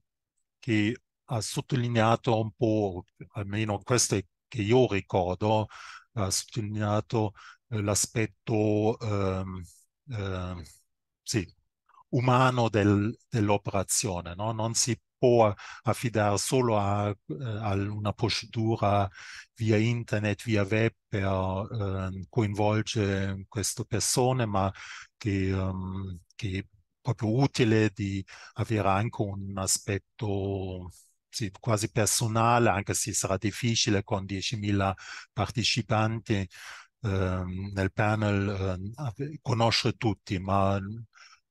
che ha sottolineato un po', almeno questo che io ricordo, ha sottolineato eh, l'aspetto ehm, eh, sì, umano del, dell'operazione. No? Non si può affidare solo a, eh, a, una procedura via internet, via web per eh, coinvolgere queste persone, ma che, um, che, è proprio utile di avere anche un aspetto sì, quasi personale, anche se sarà difficile con 10.000 partecipanti, Ehm, nel panel ehm, conosce tutti, ma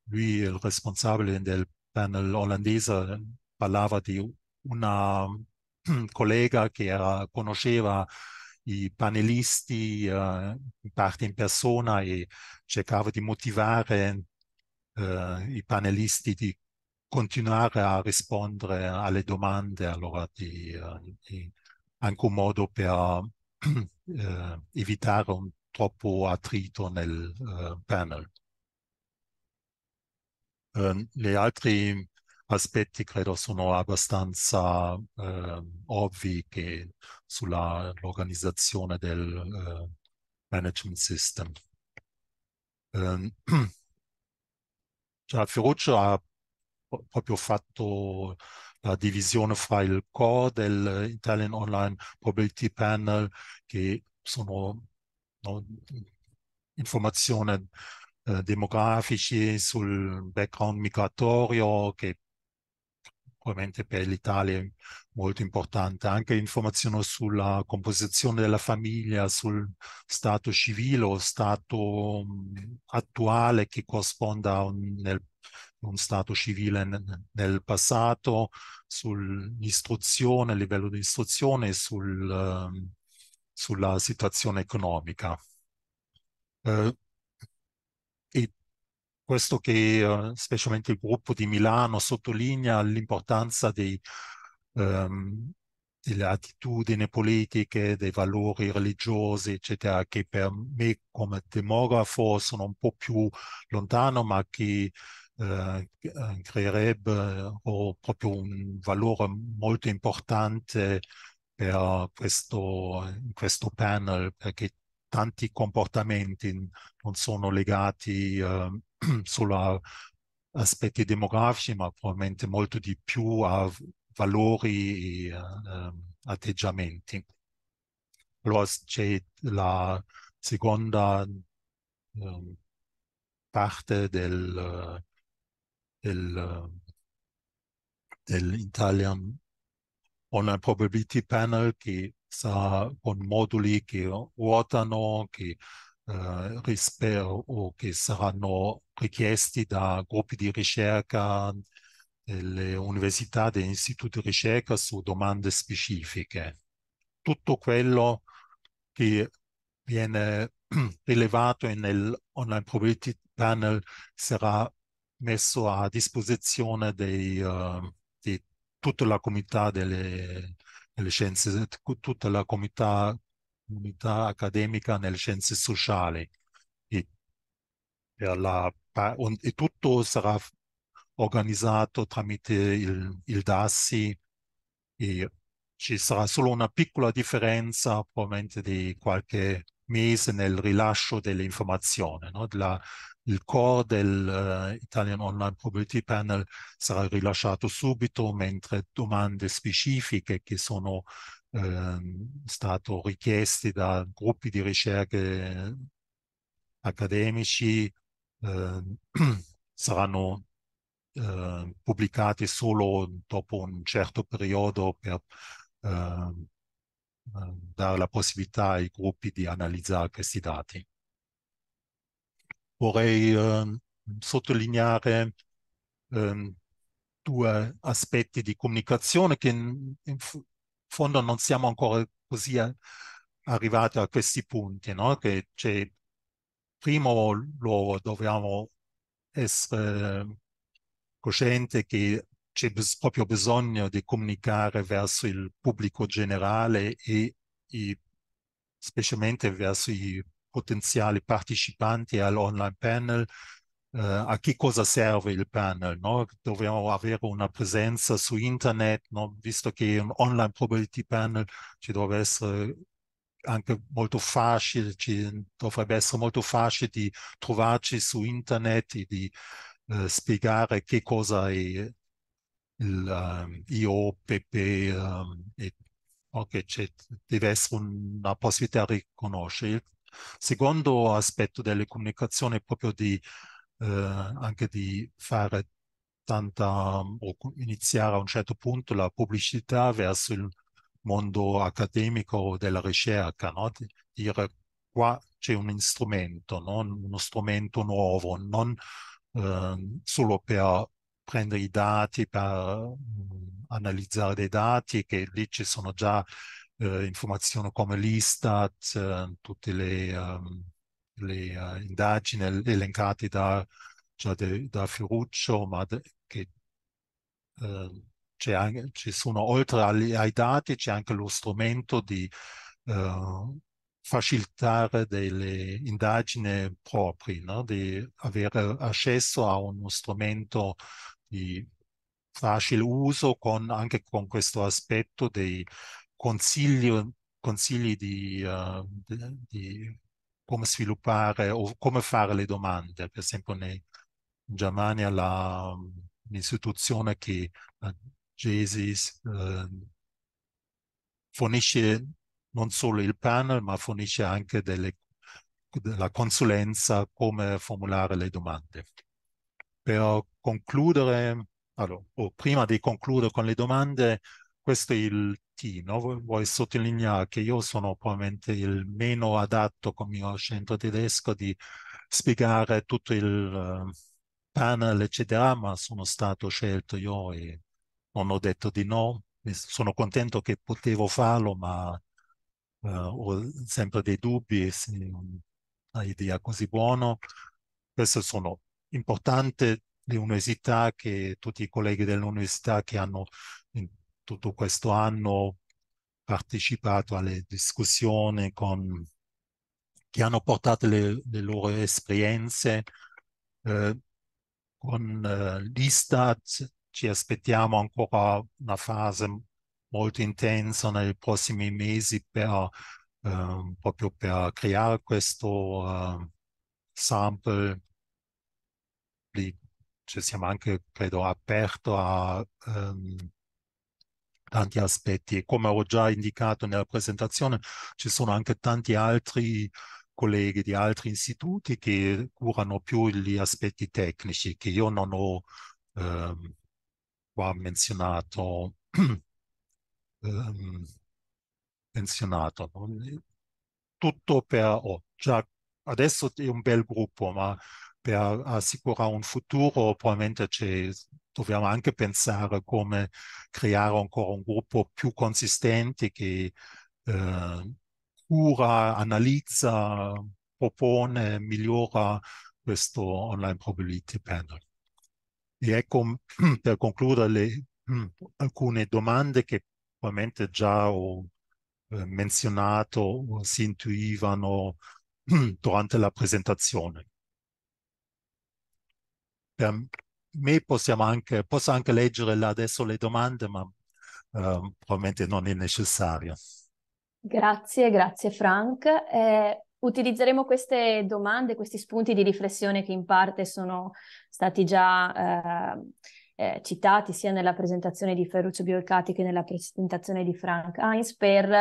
lui, il responsabile del panel olandese, parlava di una [clears throat] collega che era, conosceva i panelisti eh, in parte in persona e cercava di motivare eh, i panelisti di continuare a rispondere alle domande, allora di, eh, di anche un modo per [clears throat] eh, evitare un troppo attrito nel eh, panel. Eh, gli altri aspetti credo sono abbastanza ehm, ovvi che sull'organizzazione del eh, management system. Ehm, [clears throat] cioè, Ferruccio ha proprio fatto la divisione fra il core dell'Italian Online Probability Panel, che sono no, informazioni eh, demografiche sul background migratorio, che ovviamente per l'Italia è molto importante, anche informazioni sulla composizione della famiglia, sul stato civile o stato attuale che corrisponda nel un stato civile nel passato, sull'istruzione, il livello di istruzione e sul, ehm, sulla situazione economica. Eh, e questo che eh, specialmente il gruppo di Milano sottolinea l'importanza dei, ehm, delle attitudini politiche, dei valori religiosi, eccetera, che per me come demografo sono un po' più lontano, ma che eh, eh, eh, o proprio un valore molto importante per questo, in questo panel, perché tanti comportamenti non sono legati eh, [clears throat] solo a aspetti demografici, ma probabilmente molto di più a valori e eh, eh, atteggiamenti. Allora c'è la seconda eh, parte del del, dell'Italian Online Probability Panel che sa con moduli che ruotano, che eh, rispero, o che saranno richiesti da gruppi di ricerca delle università, degli istituti di ricerca su domande specifiche. Tutto quello che viene rilevato [clears throat] nel online probability panel sarà messo a disposizione dei, uh, di tutta la comunità delle, delle, scienze, tutta la comunità, comunità accademica nelle scienze sociali. E, per la, e tutto sarà organizzato tramite il, il DASI e ci sarà solo una piccola differenza probabilmente di qualche mese nel rilascio delle informazioni. No? La, il core dell'Italian eh, Online Probability Panel sarà rilasciato subito, mentre domande specifiche che sono ehm, state richieste da gruppi di ricerche accademici eh, [clears throat] saranno eh, pubblicate solo dopo un certo periodo per eh, dare la possibilità ai gruppi di analizzare questi dati vorrei eh, sottolineare eh, due aspetti di comunicazione che in, in, fondo non siamo ancora così a, arrivati a questi punti, no? che c'è primo lo dobbiamo essere coscienti che c'è bis- proprio bisogno di comunicare verso il pubblico generale e, e specialmente verso i potenziali partecipanti all'online panel, eh, a che cosa serve il panel? No? Dobbiamo avere una presenza su internet, no? visto che un online probability panel ci dovrebbe essere anche molto facile, ci dovrebbe essere molto facile di trovarci su internet e di eh, spiegare che cosa è il um, eh, IO, PP, um, ehm, e, ok, deve essere una possibilità di riconoscere. Secondo aspetto delle comunicazioni è proprio di, eh, anche di fare tanta, o iniziare a un certo punto la pubblicità verso il mondo accademico della ricerca, no? di dire qua c'è un strumento, no? uno strumento nuovo, non eh, solo per prendere i dati, per mh, mm, analizzare dei dati, che lì ci sono già eh, informazioni come l'Istat, eh, tutte le, um, le uh, indagini elencate da, già cioè de, da Ferruccio, ma de, che eh, anche, ci sono oltre agli, ai dati c'è anche lo strumento di eh, facilitare delle indagini proprie, no? di avere accesso a uno strumento di facile uso con, anche con questo aspetto dei consigli, consigli di, uh, di, di, come sviluppare o come fare le domande. Per esempio in Germania la, l'istituzione che la eh, GESIS uh, fornisce non solo il panel ma fornisce anche delle, della consulenza come formulare le domande. Per concludere, allora, oh, prima di concludere con le domande, questo è il Tino, vuoi sottolineare che io sono probabilmente il meno adatto con il mio accento tedesco di spiegare tutto il eh, panel, eccetera, ma sono stato scelto io e non ho detto di no. Sono contento che potevo farlo, ma uh, ho sempre dei dubbi se un'idea così buona. Queste sono importanti le università che tutti i colleghi dell'università che hanno tutto questo anno partecipato alle discussioni con, che hanno portato le, le loro esperienze. Eh, con eh, l'Istat ci aspettiamo ancora una fase molto intensa nei prossimi mesi per, eh, proprio per creare questo ehm, sample. Lì ci siamo anche, credo, aperto a... Ehm, tanti aspetti e come ho già indicato nella presentazione ci sono anche tanti altri colleghi di altri istituti che curano più gli aspetti tecnici che io non ho ehm, qua menzionato, [clears throat] ehm, menzionato no? tutto per oh, già adesso è un bel gruppo ma per assicurare un futuro probabilmente c'è dobbiamo anche pensare come creare ancora un gruppo più consistente che eh, cura, analizza, propone, migliora questo online probability panel. E ecco, [clears throat] per concludere, le, [clears throat] alcune domande che probabilmente già ho eh, menzionato o si intuivano [clears throat] durante la presentazione. Per, me possiamo anche, posso anche leggere adesso le domande, ma eh, probabilmente non è necessario. Grazie, grazie Frank. Eh, utilizzeremo queste domande, questi spunti di riflessione che in parte sono stati già eh, eh citati sia nella presentazione di Ferruccio Biolcati che nella presentazione di Frank Heinz per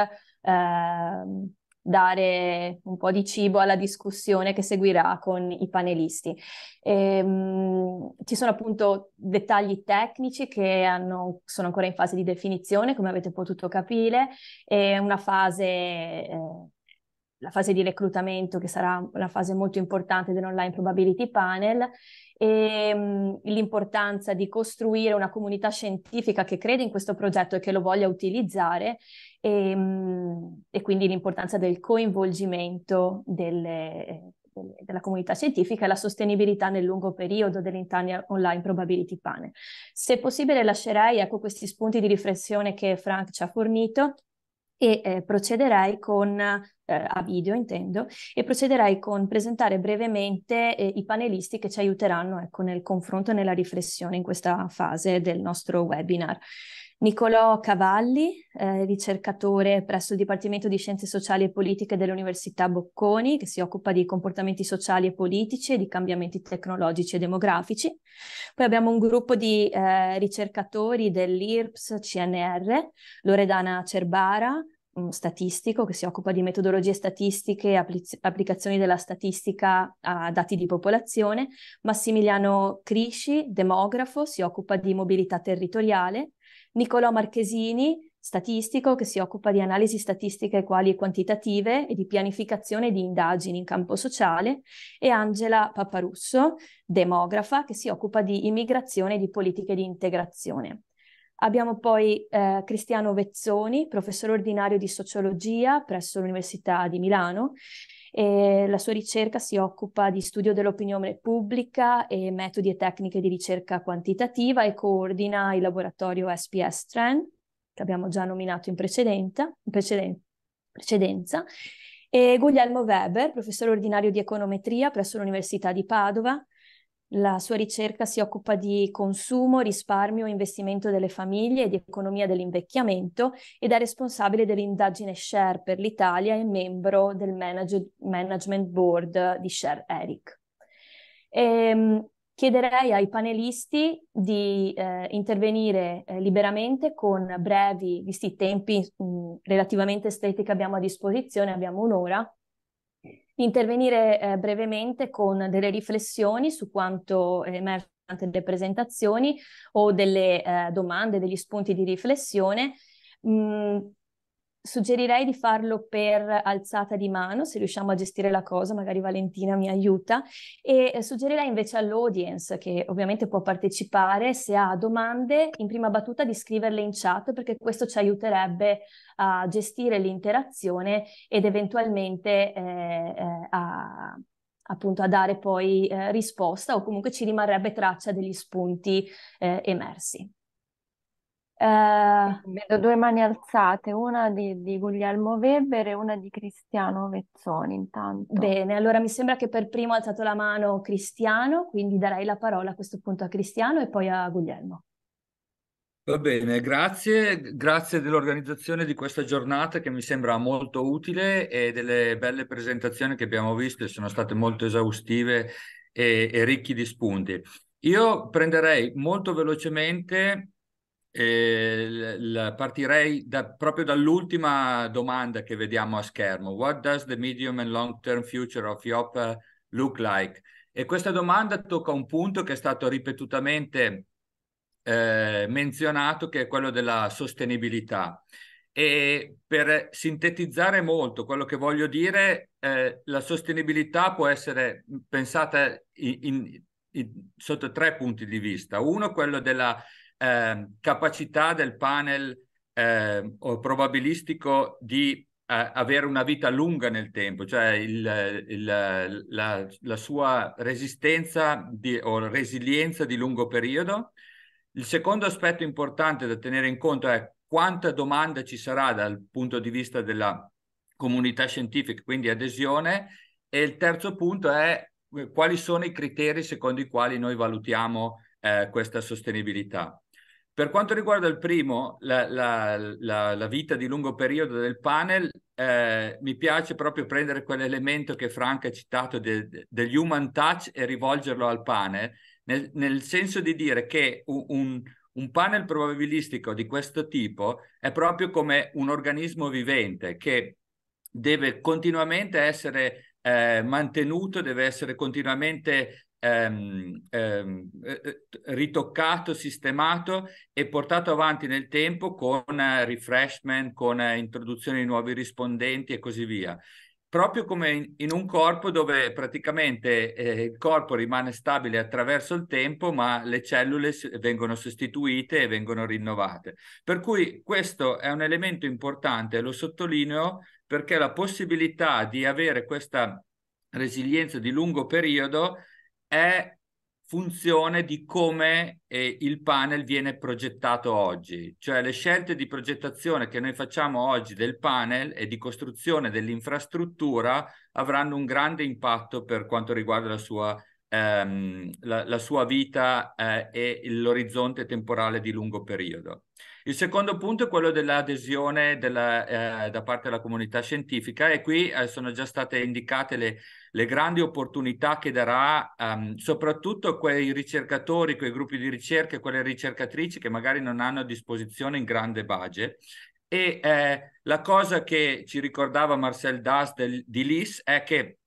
ehm, dare un po' di cibo alla discussione che seguirà con i panelisti. E, ehm, ci sono appunto dettagli tecnici che hanno, sono ancora in fase di definizione, come avete potuto capire, e una fase... Eh, la fase di reclutamento che sarà una fase molto importante dell'online probability panel e ehm, mh, l'importanza di costruire una comunità scientifica che crede in questo progetto e che lo voglia utilizzare e, ehm, mh, e quindi l'importanza del coinvolgimento delle, delle, della comunità scientifica e la sostenibilità nel lungo periodo dell'Intania Online Probability Panel. Se possibile lascerei ecco, questi spunti di riflessione che Frank ci ha fornito e eh, procederei con, eh, a video intendo, e procederei con presentare brevemente eh, i panelisti che ci aiuteranno ecco, nel confronto e nella riflessione in questa fase del nostro webinar. Nicolò Cavalli, eh, ricercatore presso il Dipartimento di Scienze Sociali e Politiche dell'Università Bocconi, che si occupa di comportamenti sociali e politici e di cambiamenti tecnologici e demografici. Poi abbiamo un gruppo di eh, ricercatori dell'IRPS CNR, Loredana Cerbara, un statistico che si occupa di metodologie statistiche e appliz- applicazioni della statistica a dati di popolazione, Massimiliano Crisci, demografo, si occupa di mobilità territoriale, Nicolò Marchesini, statistico che si occupa di analisi statistiche quali e quantitative e di pianificazione di indagini in campo sociale, e Angela Paparusso, demografa, che si occupa di immigrazione e di politiche di integrazione. Abbiamo poi eh, Cristiano Vezzoni, professore ordinario di sociologia presso l'Università di Milano e la sua ricerca si occupa di studio dell'opinione pubblica e metodi e tecniche di ricerca quantitativa e coordina il laboratorio SPS TREN, che abbiamo già nominato in, precedenza, in preceden- precedenza, e Guglielmo Weber, professore ordinario di econometria presso l'Università di Padova, la sua ricerca si occupa di consumo, risparmio, investimento delle famiglie e di economia dell'invecchiamento ed è responsabile dell'indagine Share per l'Italia e membro del manage- Management Board di Share Eric. E, ehm, chiederei ai panelisti di eh, intervenire eh, liberamente con brevi, visti i tempi mh, relativamente stretti che abbiamo a disposizione, abbiamo un'ora, intervenire eh, brevemente con delle riflessioni su quanto è emerso durante le presentazioni o delle eh, domande, degli spunti di riflessione. Mh, mm, suggerirei di farlo per alzata di mano, se riusciamo a gestire la cosa, magari Valentina mi aiuta, e eh, suggerirei invece all'audience, che ovviamente può partecipare, se ha domande, in prima battuta di scriverle in chat, perché questo ci aiuterebbe a gestire l'interazione ed eventualmente eh, eh a appunto a dare poi eh, risposta o comunque ci rimarrebbe traccia degli spunti eh, emersi. Eh, ecco, vedo due mani alzate, una di, di Guglielmo Weber e una di Cristiano Vezzoni intanto. Bene, allora mi sembra che per primo ha alzato la mano Cristiano, quindi darei la parola a questo punto a Cristiano e poi a Guglielmo. Va bene, grazie, grazie dell'organizzazione di questa giornata che mi sembra molto utile e delle belle presentazioni che abbiamo visto e sono state molto esaustive e, e ricchi di spunti. Io prenderei molto velocemente eh, partirei da, proprio dall'ultima domanda che vediamo a schermo. What does the medium and long term future of IOP eh, look like? E questa domanda tocca un punto che è stato ripetutamente eh, menzionato, che è quello della sostenibilità. E per sintetizzare molto quello che voglio dire, eh, la sostenibilità può essere pensata in, in, in, sotto tre punti di vista. Uno, quello della Ehm, capacità del panel eh, probabilistico di eh, avere una vita lunga nel tempo, cioè il, il, la, la, sua resistenza di, o resilienza di lungo periodo. Il secondo aspetto importante da tenere in conto è quanta domanda ci sarà dal punto di vista della comunità scientifica, quindi adesione, e il terzo punto è eh, quali sono i criteri secondo i quali noi valutiamo eh, questa sostenibilità. Per quanto riguarda il primo, la, la, la, la vita di lungo periodo del panel, eh, mi piace proprio prendere quell'elemento che Frank ha citato de, de, degli human touch e rivolgerlo al panel, nel, nel senso di dire che un, un, un, panel probabilistico di questo tipo è proprio come un organismo vivente che deve continuamente essere eh, mantenuto, deve essere continuamente ehm, ehm, eh, eh, ritoccato, sistemato e portato avanti nel tempo con eh, refreshment, con eh, introduzione di nuovi rispondenti e così via. Proprio come in, in un corpo dove praticamente eh, il corpo rimane stabile attraverso il tempo, ma le cellule vengono sostituite e vengono rinnovate. Per cui questo è un elemento importante, lo sottolineo perché la possibilità di avere questa resilienza di lungo periodo è funzione di come eh, il panel viene progettato oggi, cioè le scelte di progettazione che noi facciamo oggi del panel e di costruzione dell'infrastruttura avranno un grande impatto per quanto riguarda la sua, ehm, la, la sua vita eh, e l'orizzonte temporale di lungo periodo. Il secondo punto è quello dell'adesione della, eh, da parte della comunità scientifica e qui eh, sono già state indicate le, le grandi opportunità che darà ehm, soprattutto quei ricercatori, quei gruppi di ricerca e quelle ricercatrici che magari non hanno a disposizione in grande budget. E eh, la cosa che ci ricordava Marcel Das del, di LIS è che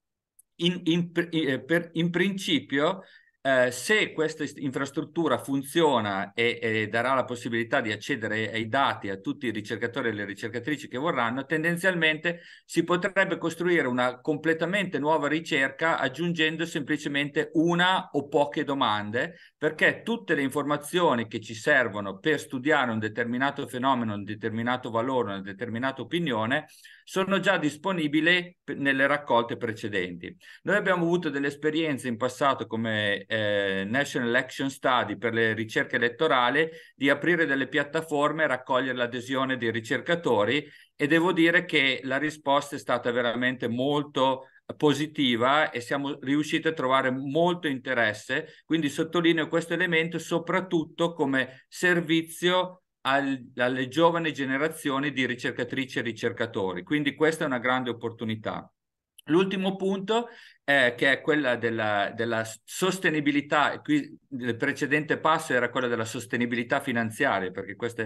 in, in, eh, per, in principio eh, se questa infrastruttura funziona e, e, darà la possibilità di accedere ai dati a tutti i ricercatori e le ricercatrici che vorranno, tendenzialmente si potrebbe costruire una completamente nuova ricerca aggiungendo semplicemente una o poche domande, perché tutte le informazioni che ci servono per studiare un determinato fenomeno, un determinato valore, una determinata opinione, sono già disponibili nelle raccolte precedenti. Noi abbiamo avuto delle esperienze in passato come eh, National Election Study per le ricerche elettorali di aprire delle piattaforme e raccogliere l'adesione dei ricercatori e devo dire che la risposta è stata veramente molto positiva e siamo riusciti a trovare molto interesse, quindi sottolineo questo elemento soprattutto come servizio al, alle giovani generazioni di ricercatrici e ricercatori. Quindi questa è una grande opportunità. L'ultimo punto è che è quella della, della sostenibilità, qui il precedente passo era quello della sostenibilità finanziaria, perché questi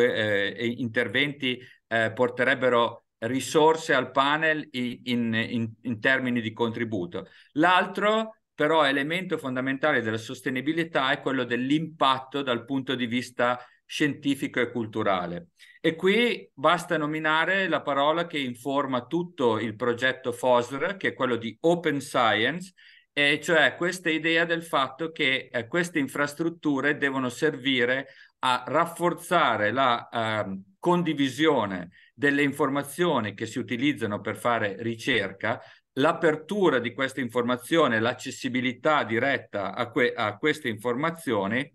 eh, interventi eh, porterebbero risorse al panel in, in, in termini di contributo. L'altro però elemento fondamentale della sostenibilità è quello dell'impatto dal punto di vista scientifico e culturale. E qui basta nominare la parola che informa tutto il progetto FOSR, che è quello di Open Science, e cioè questa idea del fatto che eh, queste infrastrutture devono servire a rafforzare la eh, condivisione delle informazioni che si utilizzano per fare ricerca, l'apertura di questa informazione, l'accessibilità diretta a, que- a queste informazioni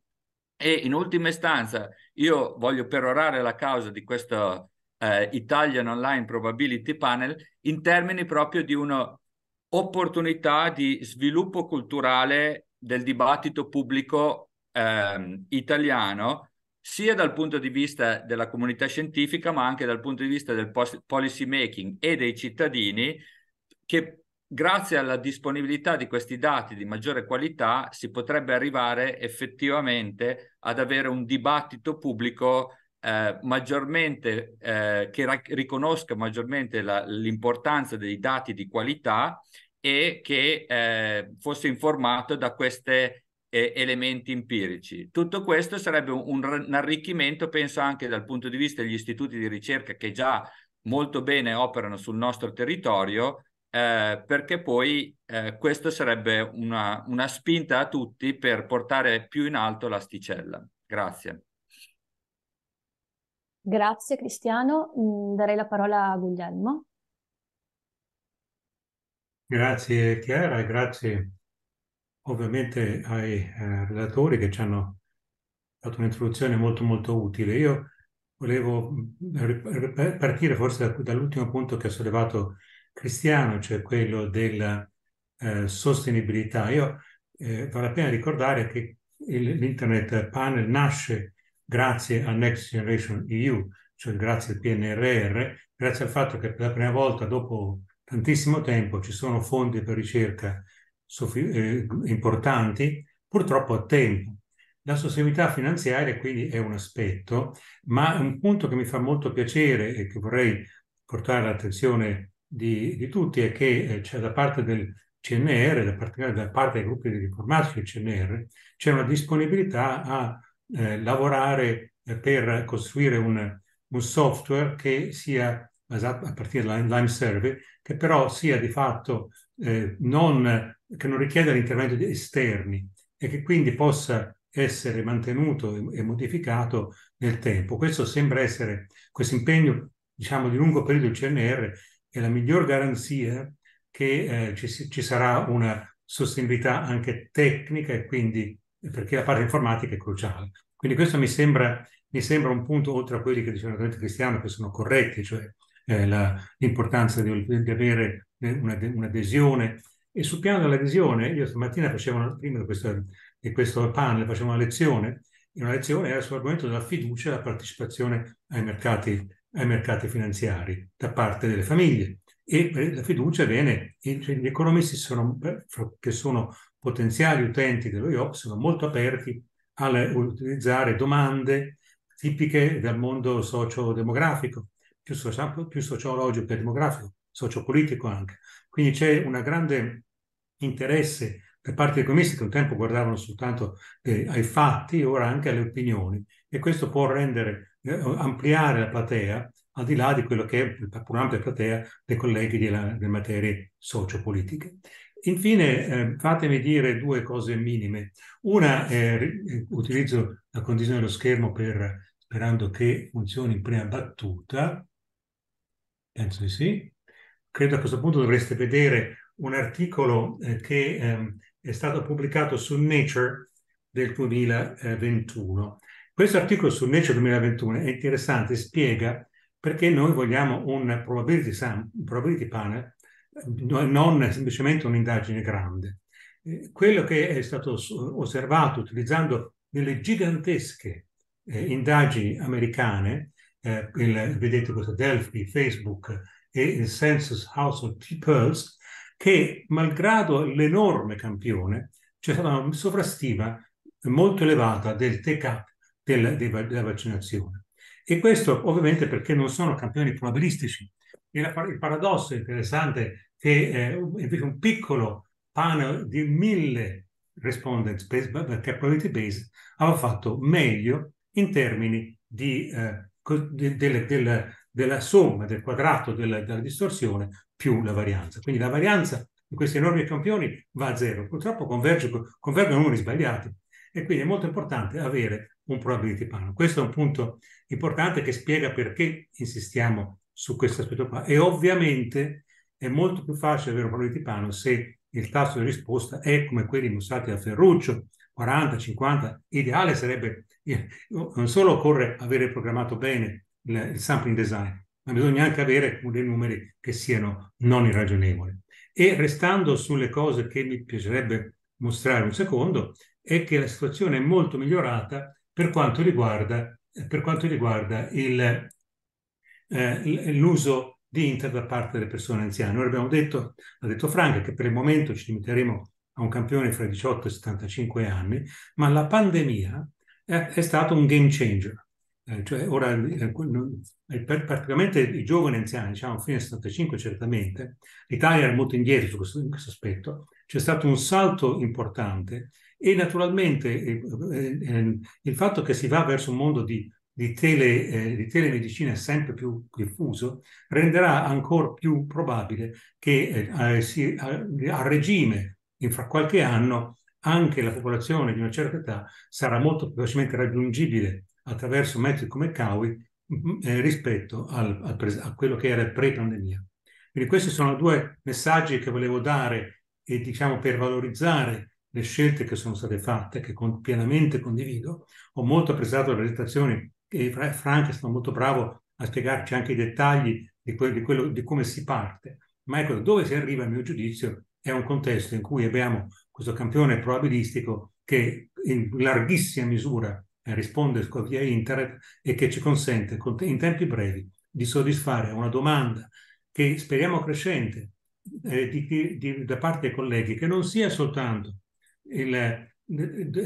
e in ultima istanza, io voglio perorare la causa di questo eh, Italian Online Probability Panel in termini proprio di un'opportunità di sviluppo culturale del dibattito pubblico eh, italiano, sia dal punto di vista della comunità scientifica, ma anche dal punto di vista del policy making e dei cittadini, che grazie alla disponibilità di questi dati di maggiore qualità si potrebbe arrivare effettivamente ad avere un dibattito pubblico eh, maggiormente eh, che ra- riconosca maggiormente la, l'importanza dei dati di qualità e che eh, fosse informato da questi eh, elementi empirici. Tutto questo sarebbe un, un arricchimento, penso anche dal punto di vista degli istituti di ricerca che già molto bene operano sul nostro territorio, eh, perché poi eh, questo sarebbe una, una spinta a tutti per portare più in alto l'asticella. Grazie. Grazie Cristiano, mm, darei la parola a Guglielmo. Grazie Chiara e grazie ovviamente ai eh, relatori che ci hanno dato un'introduzione molto molto utile. Io volevo mm, partire forse dall'ultimo punto che ha sollevato cristiano, cioè quello della eh, sostenibilità. Io, eh, vale la pena ricordare che il, l'Internet Panel nasce grazie a Next Generation EU, cioè grazie al PNRR, grazie al fatto che per la prima volta dopo tantissimo tempo ci sono fondi per ricerca soffi- eh, importanti, purtroppo a tempo. La sostenibilità finanziaria quindi è un aspetto, ma un punto che mi fa molto piacere e che vorrei portare all'attenzione di, di tutti è che eh, cioè da parte del CNR, da parte, da parte dei gruppi di riformarsi del CNR, c'è una disponibilità a eh, lavorare eh, per costruire un, un, software che sia basato a partire da Lime Survey, che però sia di fatto eh, non, che non richieda l'intervento di esterni e che quindi possa essere mantenuto e modificato nel tempo. Questo sembra essere questo impegno, diciamo, di lungo periodo del CNR è la miglior garanzia che eh, ci, ci, sarà una sostenibilità anche tecnica e quindi perché la parte informatica è cruciale. Quindi questo mi sembra, mi sembra un punto, oltre a quelli che diceva il Cristiano, che sono corretti, cioè eh, la, l'importanza di, di avere eh, una, un'adesione. E sul piano dell'adesione, io stamattina facevo, prima di questo, di questo panel, facevo una lezione, e una lezione era sull'argomento della fiducia e la partecipazione ai mercati ai mercati finanziari da parte delle famiglie e eh, la fiducia viene, cioè, gli economisti sono, che sono potenziali utenti dello IOP sono molto aperti utilizzare domande tipiche del mondo sociodemografico, più, socio, più sociologico che demografico, sociopolitico anche. Quindi c'è un grande interesse da parte dei economisti che un tempo guardavano soltanto eh, ai fatti, ora anche alle opinioni, e questo può rendere eh, ampliare la platea al di là di quello che è un'ampia platea dei colleghi delle materie sociopolitiche. Infine, eh, fatemi dire due cose minime. Una, eh, utilizzo la condizione dello schermo per, sperando che funzioni in prima battuta. Penso di sì. Credo a questo punto dovreste vedere un articolo eh, che ehm, è stato pubblicato su Nature del 2021 questo articolo su Nature 2021 è interessante, spiega perché noi vogliamo un probability, sam, probability panel, non semplicemente un'indagine grande. Eh, quello che è stato osservato utilizzando delle gigantesche eh, indagini americane, eh, il, vedete questo Delphi, Facebook e il Census Household Peoples, che malgrado l'enorme campione c'è stata una sovrastima molto elevata del take-up della, della vaccinazione. E questo ovviamente perché non sono campioni probabilistici. Il paradosso interessante è che eh, un piccolo panel di mille respondents based, perché probability aveva fatto meglio in termini di, eh, di, del, del, della somma, del quadrato della, della, distorsione più la varianza. Quindi la varianza di questi enormi campioni va a zero. Purtroppo converge, convergono numeri sbagliati e quindi è molto importante avere un probability panel. Questo è un punto importante che spiega perché insistiamo su questo aspetto qua. E ovviamente è molto più facile avere un probability panel se il tasso di risposta è come quelli mostrati da Ferruccio, 40, 50. Ideale sarebbe, eh, non solo occorre avere programmato bene il, il sampling design, ma bisogna anche avere dei numeri che siano non irragionevoli. E restando sulle cose che mi piacerebbe mostrare un secondo, è che la situazione è molto migliorata per quanto riguarda, per quanto riguarda il, eh, l'uso di internet da parte delle persone anziane. Noi abbiamo detto, ha detto Franca, che per il momento ci limiteremo a un campione fra i 18 e i 75 anni, ma la pandemia è, è stato un game changer. Eh, cioè, ora, eh, per, praticamente i giovani anziani, diciamo fino al 75 certamente, l'Italia era molto indietro su questo, in questo aspetto, c'è stato un salto importante e naturalmente eh, eh, eh, il fatto che si va verso un mondo di, di, tele, eh, di telemedicina sempre più diffuso renderà ancora più probabile che eh, si, a, a regime, fra qualche anno, anche la popolazione di una certa età sarà molto più facilmente raggiungibile attraverso metodi come CAUI mm, eh, rispetto al, al a quello che era pre-pandemia. Quindi questi sono due messaggi che volevo dare e, diciamo, per valorizzare le scelte che sono state fatte, che con, pienamente condivido. Ho molto apprezzato le presentazioni e Frank è stato molto bravo a spiegarci anche i dettagli di, que- di, quello, di come si parte. Ma ecco, dove si arriva, a mio giudizio, è un contesto in cui abbiamo questo campione probabilistico che in larghissima misura risponde via internet e che ci consente in tempi brevi di soddisfare una domanda che speriamo crescente eh, di, di, da parte dei colleghi, che non sia soltanto il,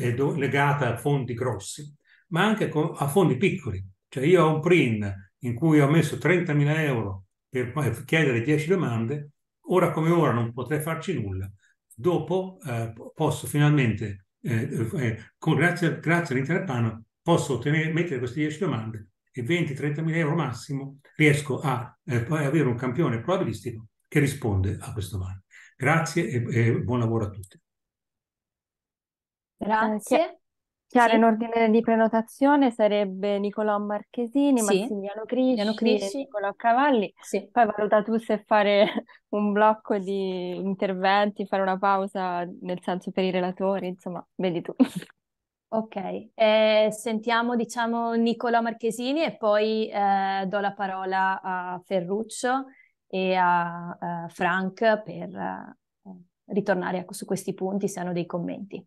è do, legata a fondi grossi, ma anche a fondi piccoli. Cioè io ho un PRIN in cui ho messo 30.000 euro per chiedere 10 domande, ora come ora non potrei farci nulla, dopo eh, posso finalmente, eh, eh, grazie, grazie all'internet posso ottenere, mettere queste 10 domande e 20-30 mila euro massimo riesco a eh, poi avere un campione probabilistico che risponde a queste domande. Grazie e, e buon lavoro a tutti. Grazie. Eh, Chiara, in ordine di prenotazione sarebbe Nicolò Marchesini, sì. Massimiliano Piano Crisci Crisci, Nicolò Cavalli. sì. Poi valuta tu se fare [laughs] un blocco di interventi, fare una pausa nel senso per i relatori, insomma, vedi tu. [laughs] Ok, eh, sentiamo diciamo Nicola Marchesini e poi eh, do la parola a Ferruccio e a, eh, Frank per eh, ritornare su questi punti se hanno dei commenti.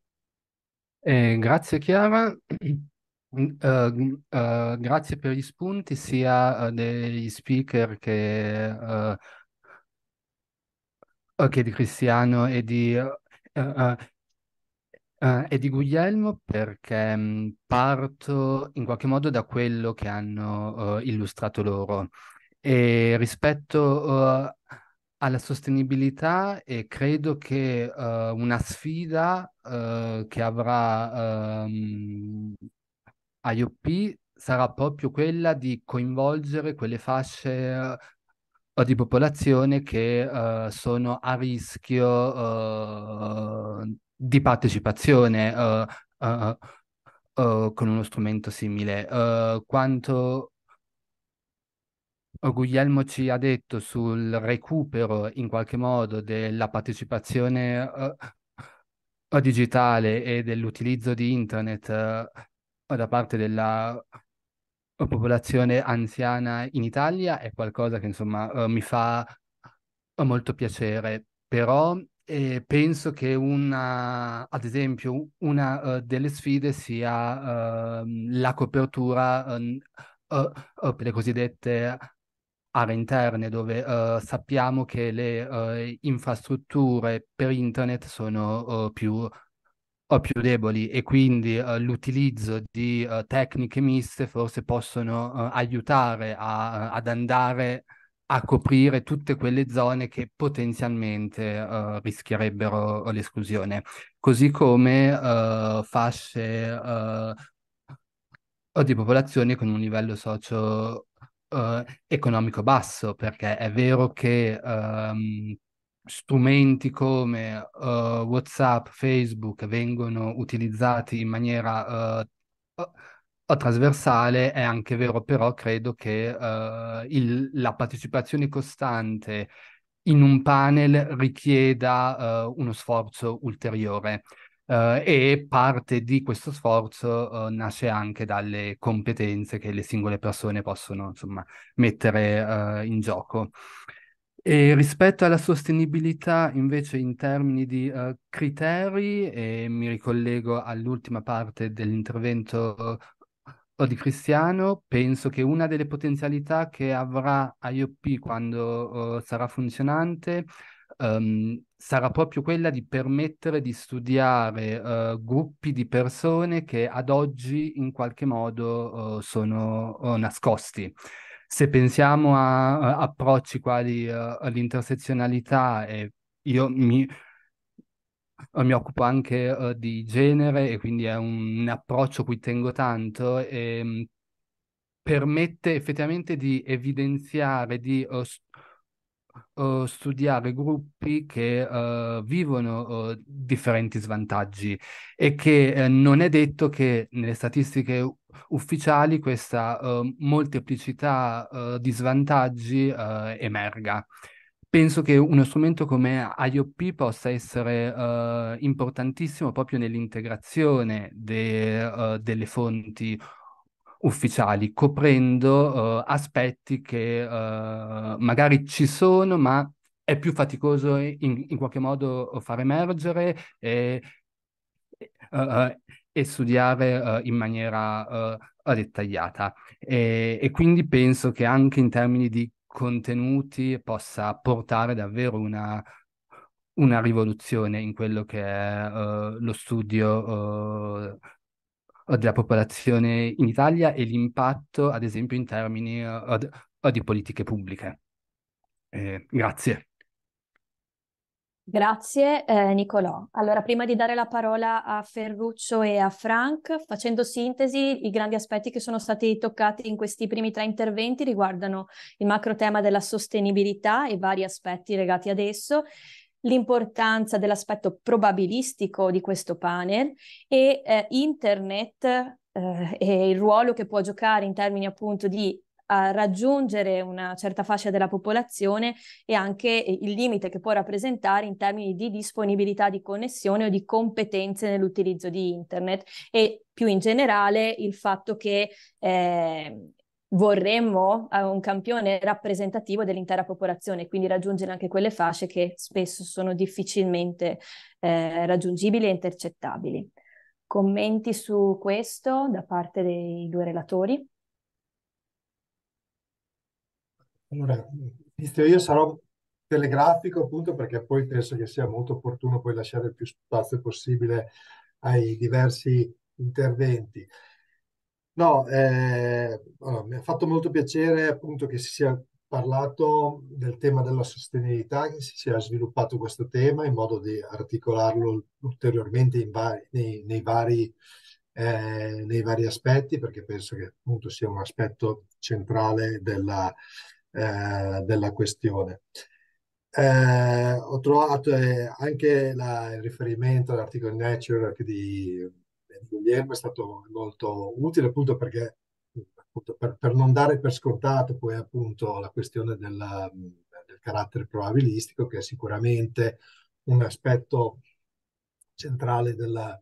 Eh, grazie Chiara, uh, uh, grazie per gli spunti sia eh, degli speaker che, eh, che di Cristiano e di, e di Guglielmo perché um, parto in qualche modo da quello che hanno illustrato loro e rispetto alla sostenibilità e credo che uh, una sfida uh, che avrà um, ehm, IOP sarà proprio quella di coinvolgere quelle fasce uh, di popolazione che sono a rischio di partecipazione con uno strumento simile. quanto Guglielmo ci ha detto sul recupero in qualche modo della partecipazione uh, digitale e dell'utilizzo di internet uh, da parte della popolazione anziana in Italia è qualcosa che insomma eh, mi fa molto piacere, però eh, penso che una, ad esempio una delle sfide sia ehm, la copertura ehm, per le cosiddette aree interne dove uh, sappiamo che le uh, infrastrutture per internet sono uh, più, più, deboli e quindi l'utilizzo di tecniche miste forse possono aiutare a, ad andare a coprire tutte quelle zone che potenzialmente rischierebbero l'esclusione, così come fasce di popolazione con un livello socio uh, economico basso, perché è vero che um, strumenti come uh, WhatsApp, Facebook vengono utilizzati in maniera uh, trasversale, è anche vero però credo che il, la partecipazione costante in un panel richieda uno sforzo ulteriore. Uh, e parte di questo sforzo uh, nasce anche dalle competenze che le singole persone possono insomma, mettere uh, in gioco. E rispetto alla sostenibilità invece in termini di criteri, e mi ricollego all'ultima parte dell'intervento di Cristiano, penso che una delle potenzialità che avrà IOP quando sarà funzionante um, sarà proprio quella di permettere di studiare uh, gruppi di persone che ad oggi in qualche modo uh, sono uh, nascosti. Se pensiamo a, approcci quali l'intersezionalità, e io mi, mi occupo anche di genere e quindi è un approccio cui tengo tanto, e, ehm, permette effettivamente di evidenziare, di studiare gruppi che uh, vivono uh, differenti svantaggi e che eh, non è detto che nelle statistiche ufficiali questa eh, molteplicità di svantaggi emerga. Penso che uno strumento come IOP possa essere importantissimo proprio nell'integrazione de, delle fonti ufficiali, coprendo uh, aspetti che uh, magari ci sono, ma è più faticoso in, in qualche modo far emergere e, uh, e studiare in maniera dettagliata. E, e quindi penso che anche in termini di contenuti possa portare davvero una una rivoluzione in quello che è uh, lo studio uh, della popolazione in Italia e l'impatto, ad esempio, in termini eh, di politiche pubbliche. Eh, grazie. Grazie eh, Nicolò. Allora, prima di dare la parola a Ferruccio e a Frank, facendo sintesi, i grandi aspetti che sono stati toccati in questi primi tre interventi riguardano il macro tema della sostenibilità e vari aspetti legati ad esso l'importanza dell'aspetto probabilistico di questo panel e eh, internet eh, e il ruolo che può giocare in termini appunto di raggiungere una certa fascia della popolazione e anche il limite che può rappresentare in termini di disponibilità di connessione o di competenze nell'utilizzo di internet e più in generale il fatto che eh, vorremmo eh, un campione rappresentativo dell'intera popolazione, quindi raggiungere anche quelle fasce che spesso sono difficilmente eh, raggiungibili e intercettabili. Commenti su questo da parte dei due relatori? Allora, io sarò telegrafico appunto perché poi penso che sia molto opportuno poi lasciare il più spazio possibile ai diversi interventi. No, eh, allora, mi ha fatto molto piacere appunto che si sia parlato del tema della sostenibilità, che si sia sviluppato questo tema in modo di articolarlo ulteriormente vari, nei, nei, vari, eh, nei, vari, aspetti, perché penso che appunto sia un aspetto centrale della, eh, della questione. Eh, ho trovato eh, anche la, il riferimento all'articolo Nature di di Guglielmo è stato molto utile appunto perché appunto, per, per, non dare per scontato poi appunto la questione della, del carattere probabilistico che è sicuramente un aspetto centrale della,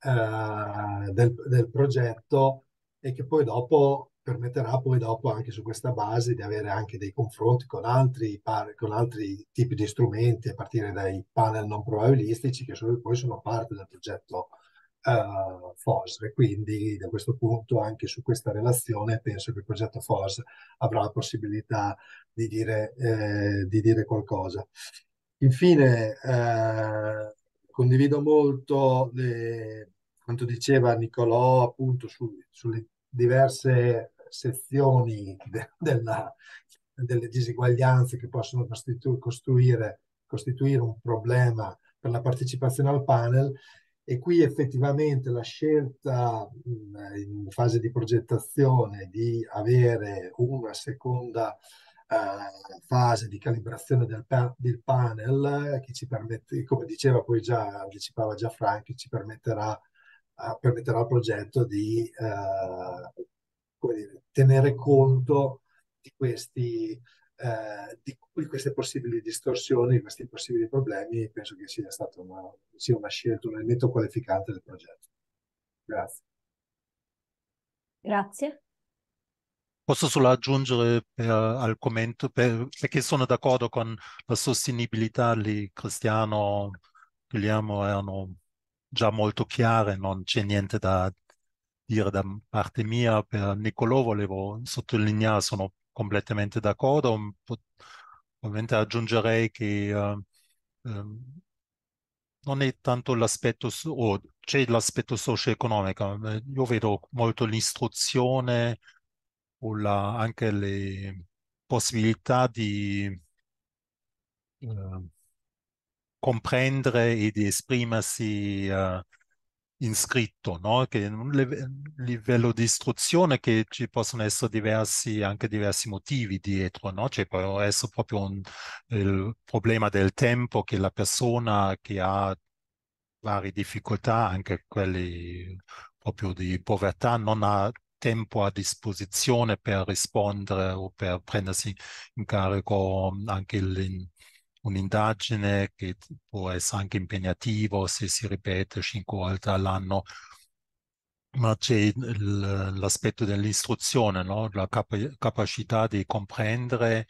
eh, del, del progetto e che poi dopo permetterà poi dopo anche su questa base di avere anche dei confronti con altri, con altri tipi di strumenti a partire dai panel non probabilistici che sono, poi sono parte del progetto uh, eh, FOS e quindi da questo punto anche su questa relazione penso che il progetto FOS avrà la possibilità di dire, eh, di dire qualcosa. Infine, eh, condivido molto le, quanto diceva Nicolò appunto su, sulle diverse sezioni de, della, delle diseguaglianze che possono costituire, costituire un problema per la partecipazione al panel e qui effettivamente la scelta in fase di progettazione di avere una seconda eh, fase di calibrazione del, pa del, panel che ci permette, come diceva poi già, anticipava già Frank, ci permetterà, eh, permetterà al progetto di eh, dire, tenere conto di questi eh, di, di, queste possibili distorsioni, di questi possibili problemi, penso che sia stata una, sia una scelta, un elemento qualificante del progetto. Grazie. Grazie. Posso solo aggiungere per, al commento, per, perché sono d'accordo con la sostenibilità di Cristiano, e Guglielmo erano già molto chiare, non c'è niente da dire da parte mia. Per Niccolò volevo sottolineare, sono completamente d'accordo. Ovviamente aggiungerei che uh, um, non è tanto l'aspetto, o c'è l'aspetto socio-economico, eh, io vedo molto l'istruzione o la, anche le possibilità di uh, comprendere e di esprimersi uh, iscritto, no? che in un livello di istruzione che ci possono essere diversi, anche diversi motivi dietro, no? cioè può essere proprio un, il problema del tempo che la persona che ha varie difficoltà, anche quelli proprio di povertà, non ha tempo a disposizione per rispondere o per prendersi in carico mm, anche l'in- un'indagine che può essere anche impegnativa se si ripete cinque volte all'anno, ma c'è l'aspetto dell'istruzione, no? la cap capacità di comprendere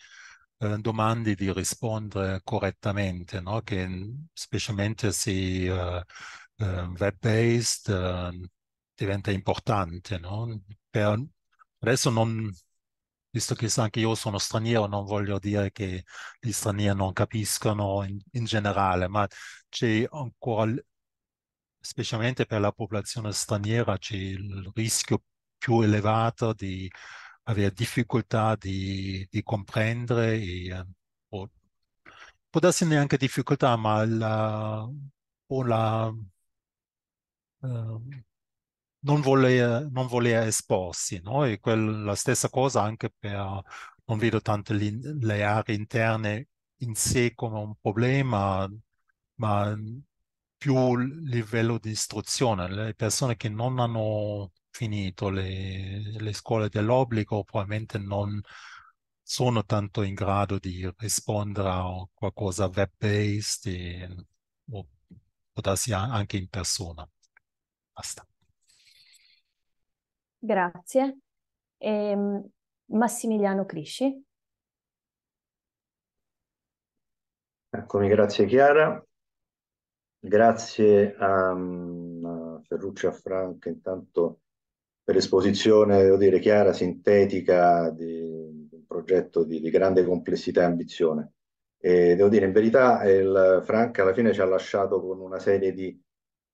eh, domande, di rispondere correttamente, no? che mm, specialmente se uh, uh, web-based uh, diventa importante. No? Per, adesso non, visto che anche io sono straniero, non voglio dire che gli stranieri non capiscono in, in generale, ma c'è ancora, specialmente per la popolazione straniera, c'è il rischio più elevato di avere difficoltà di, di comprendere e, eh, o, può darsi neanche difficoltà, ma la, o la, eh, non voleva, non voleva esporsi, no? E quel, la stessa cosa anche per, non vedo tante le aree interne in sé come un problema, ma più livello di istruzione. Le persone che non hanno finito le, le scuole dell'obbligo probabilmente non sono tanto in grado di rispondere a qualcosa web-based e, o darsi anche in persona. Basta. Grazie. Ehm, Massimiliano Crisci. Eccomi, grazie Chiara. Grazie a, mm, a Ferruccio e a Frank intanto per l'esposizione, devo dire, chiara, sintetica di, di un progetto di, di, grande complessità e ambizione. E devo dire, in verità, il, Franca alla fine ci ha lasciato con una serie di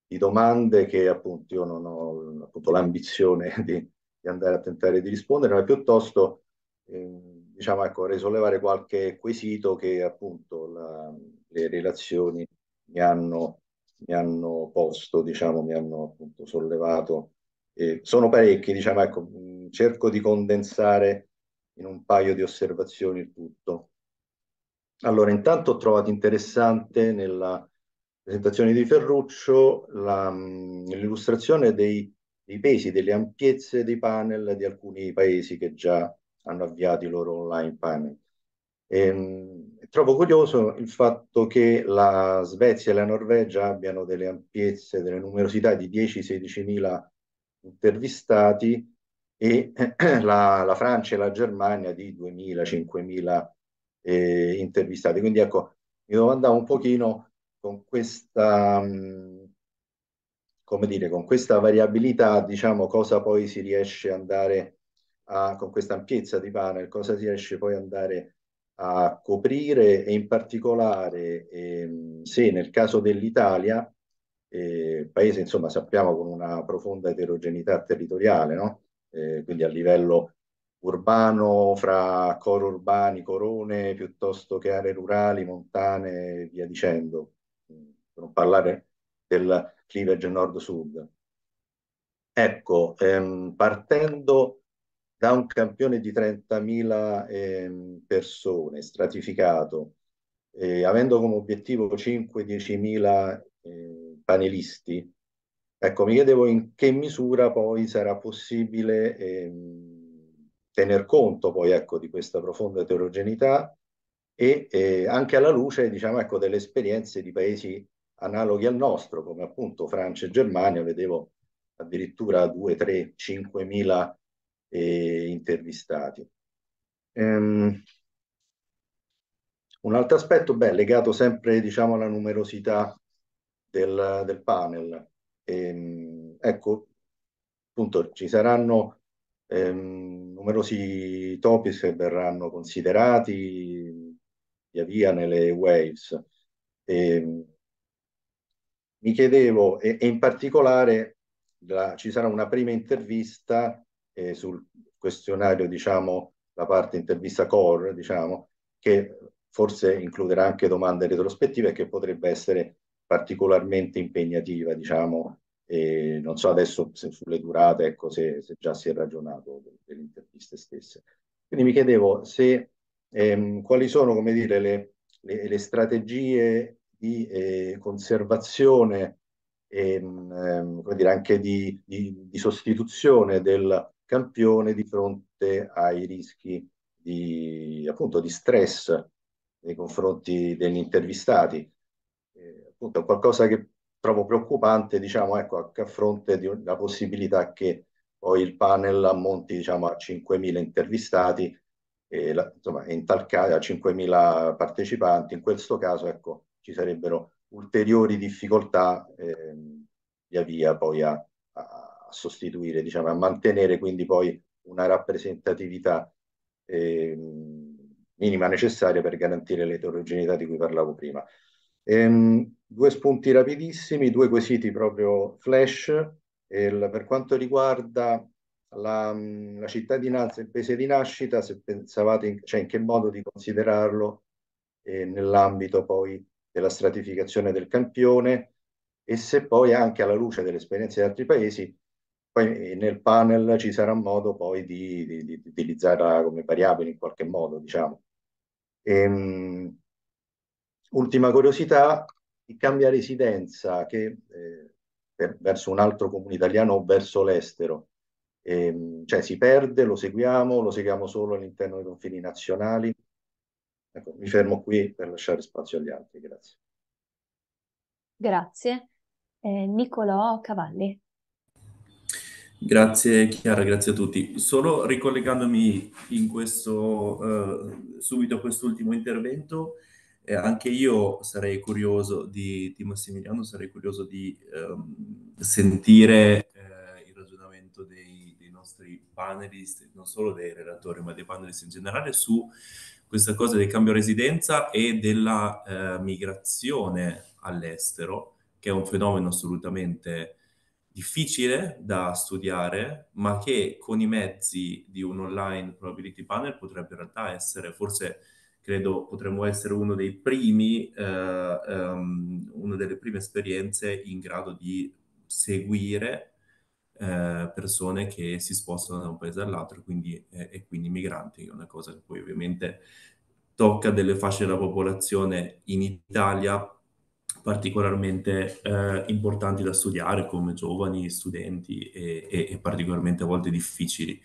di domande che appunto io non ho appunto, l'ambizione [laughs] di, di, andare a tentare di rispondere, ma piuttosto eh, diciamo, ecco, risollevare qualche quesito che appunto la, le relazioni mi hanno, mi hanno posto, diciamo, mi hanno appunto sollevato. Eh, sono parecchi, diciamo, ecco, cerco di condensare in un paio di osservazioni il tutto. Allora, intanto ho trovato interessante nella presentazione di Ferruccio l'illustrazione dei, dei, pesi, delle ampiezze dei panel di alcuni paesi che già hanno avviato i loro online panel. E, ehm, trovo curioso il fatto che la Svezia e la Norvegia abbiano delle ampiezze, delle numerosità di 10-16 mila intervistati e [clears throat] la, la, Francia e la Germania di 2.000-5.000 eh, intervistati. Quindi ecco, mi domandavo un pochino con questa, come dire, con questa variabilità, diciamo, cosa poi si riesce ad andare a, con questa ampiezza di panel, cosa si riesce poi ad andare a coprire e in particolare ehm, se nel caso dell'Italia, eh, paese insomma sappiamo con una profonda eterogeneità territoriale, no? eh, quindi a livello urbano, fra coro urbani, corone, piuttosto che aree rurali, montane, via dicendo per non parlare del cleavage nord-sud. Ecco, ehm, partendo da un campione di 30.000 ehm, persone stratificato, eh, avendo come obiettivo 5-10.000 eh, panelisti, ecco, mi chiedevo in che misura poi sarà possibile ehm, tener conto poi ecco, di questa profonda eterogeneità e eh, anche alla luce diciamo, ecco, delle esperienze di paesi analoghi al nostro, come appunto Francia e Germania, vedevo addirittura 2, 3, 5 mila eh, intervistati. Ehm, un altro aspetto, beh, legato sempre diciamo, alla numerosità del, del panel. Ehm, ecco, appunto, ci saranno ehm, numerosi topics che verranno considerati via via nelle waves. Ehm, mi chiedevo, e, e in particolare la, ci sarà una prima intervista eh, sul questionario, diciamo, la parte intervista core, diciamo, che forse includerà anche domande retrospettive che potrebbe essere particolarmente impegnativa, diciamo, e non so adesso se sulle durate, ecco, se, se già si è ragionato delle interviste stesse. Quindi mi chiedevo se, ehm, quali sono, come dire, le, le, le strategie di eh, conservazione e ehm, ehm dire, anche di, di, di, sostituzione del campione di fronte ai rischi di, appunto, di stress nei confronti degli intervistati. Eh, appunto, è qualcosa che trovo preoccupante, diciamo, ecco, anche a fronte della possibilità che poi il panel ammonti, diciamo, a 5.000 intervistati, e la, insomma, in tal caso a 5.000 partecipanti, in questo caso, ecco, ci sarebbero ulteriori difficoltà ehm, via via poi a, a, sostituire, diciamo, a mantenere quindi poi una rappresentatività ehm, minima necessaria per garantire l'eterogeneità di cui parlavo prima. Ehm, due spunti rapidissimi, due quesiti proprio flash. Il, per quanto riguarda la, la, cittadinanza e il paese di nascita, se pensavate in, cioè in che modo di considerarlo eh, nell'ambito poi della stratificazione del campione e se poi anche alla luce delle esperienze di altri paesi, poi eh, nel panel ci sarà modo poi di, di, di utilizzarla come variabile in qualche modo, diciamo. Ehm, ultima curiosità, chi cambia residenza che, eh, per, verso un altro comune italiano o verso l'estero, ehm, cioè si perde, lo seguiamo, lo seguiamo solo all'interno dei confini nazionali? Ecco, mi fermo qui per lasciare spazio agli altri, grazie. Grazie. Eh, Niccolò Cavalli. Grazie Chiara, grazie a tutti. Solo ricollegandomi in questo, eh, subito a quest'ultimo intervento, eh, anche io sarei curioso di, di Massimiliano, sarei curioso di ehm, sentire eh, il ragionamento dei, dei, nostri panelist, non solo dei relatori, ma dei panelist in generale, su questa cosa del cambio residenza e della eh, migrazione all'estero, che è un fenomeno assolutamente difficile da studiare, ma che con i mezzi di un online probability panel potrebbe in realtà essere forse credo potremmo essere uno dei primi, eh, um, una delle prime esperienze in grado di seguire eh, persone che si spostano da un paese all'altro quindi, eh, e quindi migranti, che è una cosa che poi ovviamente tocca delle fasce della popolazione in Italia particolarmente eh, importanti da studiare come giovani, studenti e, e, e, particolarmente a volte difficili,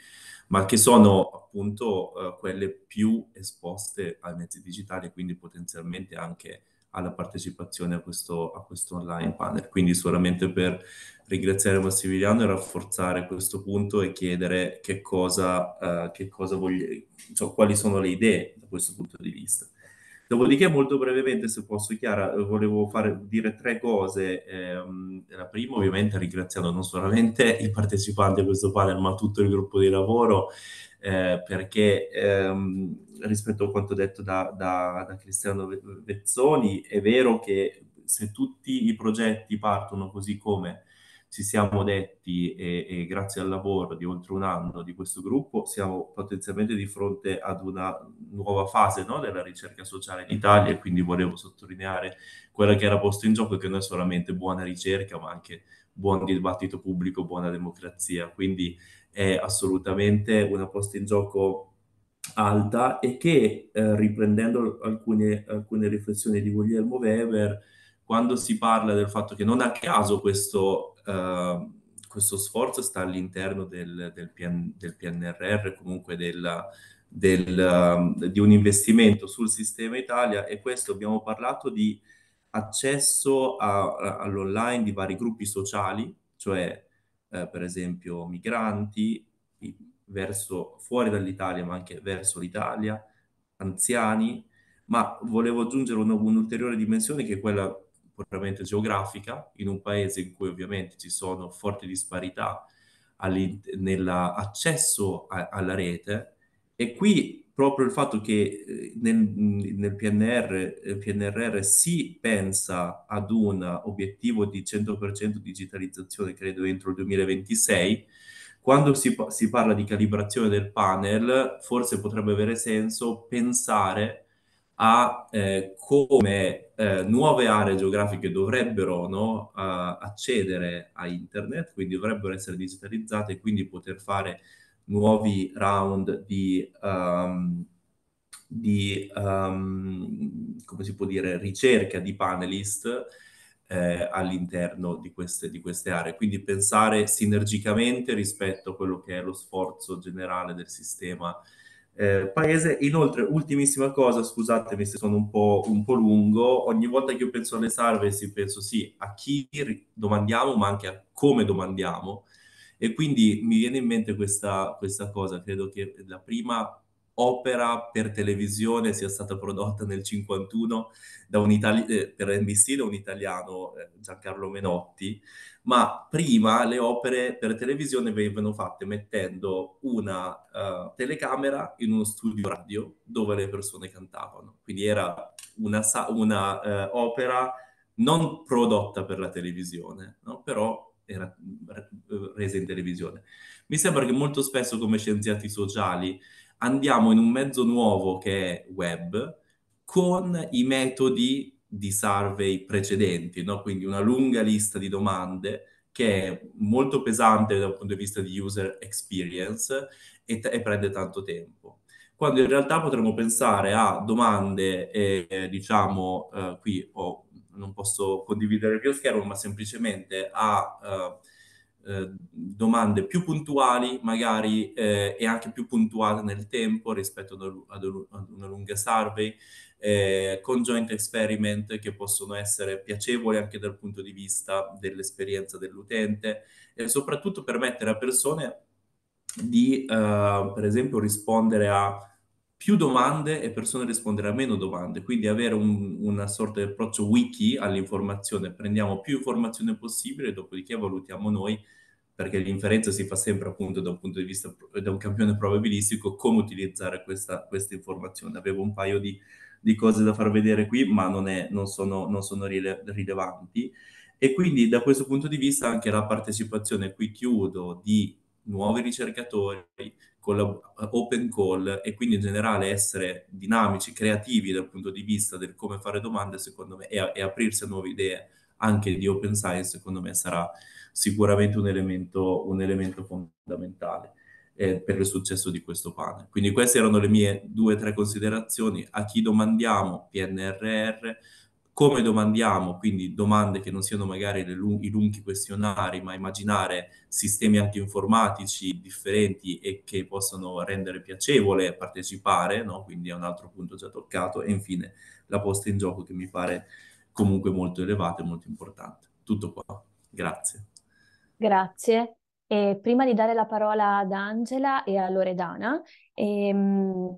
ma che sono appunto eh, quelle più esposte ai mezzi digitali e quindi potenzialmente anche alla partecipazione a questo, a questo online panel. Quindi solamente per ringraziare Massimiliano e rafforzare questo punto e chiedere che cosa, uh, che cosa voglie, cioè, quali sono le idee da questo punto di vista. Dopodiché, molto brevemente, se posso, Chiara, volevo fare, dire tre cose. Eh, la prima, ovviamente, ringraziando non solamente i partecipanti a questo panel, ma tutto il gruppo di lavoro eh, perché ehm, rispetto a quanto detto da, da, da Cristiano Vezzoni, è vero che se tutti i progetti partono così come ci siamo detti e, e, grazie al lavoro di oltre un anno di questo gruppo siamo potenzialmente di fronte ad una nuova fase no, della ricerca sociale in Italia e quindi volevo sottolineare quella che era posto in gioco che non è solamente buona ricerca ma anche buon dibattito pubblico, buona democrazia. Quindi è assolutamente una posta in gioco alta e che eh, riprendendo alcune, alcune, riflessioni di Guglielmo Weber, quando si parla del fatto che non a caso questo, eh, questo sforzo sta all'interno del, del, PN, del PNRR, comunque della, del, uh, di un investimento sul sistema Italia e questo abbiamo parlato di accesso a, a, all'online di vari gruppi sociali, cioè eh, per esempio migranti verso, fuori dall'Italia ma anche verso l'Italia, anziani, ma volevo aggiungere un, un'ulteriore dimensione che è quella puramente geografica, in un paese in cui ovviamente ci sono forti disparità nell'accesso alla rete e qui proprio il fatto che eh, nel, nel PNR, eh, PNRR si pensa ad un obiettivo di 100% digitalizzazione, credo, entro il 2026, quando si, si, parla di calibrazione del panel, forse potrebbe avere senso pensare a eh, come eh, nuove aree geografiche dovrebbero no, a, accedere a internet, quindi dovrebbero essere digitalizzate e quindi poter fare nuovi round di, um, di um, come si può dire, ricerca di panelist eh, all'interno di queste, di queste aree. Quindi pensare sinergicamente rispetto a quello che è lo sforzo generale del sistema eh, paese. Inoltre, ultimissima cosa, scusatemi se sono un po', un po', lungo, ogni volta che io penso alle salve penso sì a chi domandiamo, ma anche a come domandiamo, e quindi mi viene in mente questa, questa cosa, credo che la prima opera per televisione sia stata prodotta nel 51 da un itali- eh, per NBC da un italiano eh, Giancarlo Menotti, ma prima le opere per televisione venivano fatte mettendo una uh, telecamera in uno studio radio dove le persone cantavano, quindi era una, una uh, opera non prodotta per la televisione, no? però era resa in televisione. Mi sembra che molto spesso come scienziati sociali andiamo in un mezzo nuovo che è web con i metodi di survey precedenti, no? quindi una lunga lista di domande che è molto pesante dal punto di vista di user experience e, t- e prende tanto tempo. Quando in realtà potremmo pensare a domande, eh, diciamo, eh, qui ho non posso condividere il schermo, ma semplicemente a eh, eh, domande più puntuali magari eh, e anche più puntuali nel tempo rispetto ad, ad una lunga survey eh, con joint experiment che possono essere piacevoli anche dal punto di vista dell'esperienza dell'utente e soprattutto permettere a persone di eh, per esempio rispondere a più domande e persone rispondere a meno domande, quindi avere un, una sorta di approccio wiki all'informazione, prendiamo più informazione possibile, dopodiché valutiamo noi, perché l'inferenza si fa sempre appunto da un punto di vista, da un campione probabilistico, come utilizzare questa, questa informazione. Avevo un paio di, di, cose da far vedere qui, ma non, è, non sono, non sono rile, rilevanti. E quindi da questo punto di vista anche la partecipazione, qui chiudo, di nuovi ricercatori, con la open call e quindi in generale essere dinamici, creativi dal punto di vista del come fare domande, secondo me, e, e aprirsi a nuove idee anche di open science, secondo me sarà sicuramente un elemento, un elemento fondamentale eh, per il successo di questo panel. Quindi queste erano le mie due o tre considerazioni. A chi domandiamo PNRR? come domandiamo, quindi domande che non siano magari lung- i lunghi questionari, ma immaginare sistemi anche informatici differenti e che possano rendere piacevole partecipare, no? quindi è un altro punto già toccato, e infine la posta in gioco che mi pare comunque molto elevata e molto importante. Tutto qua, grazie. Grazie. E prima di dare la parola ad Angela e a Loredana, ehm,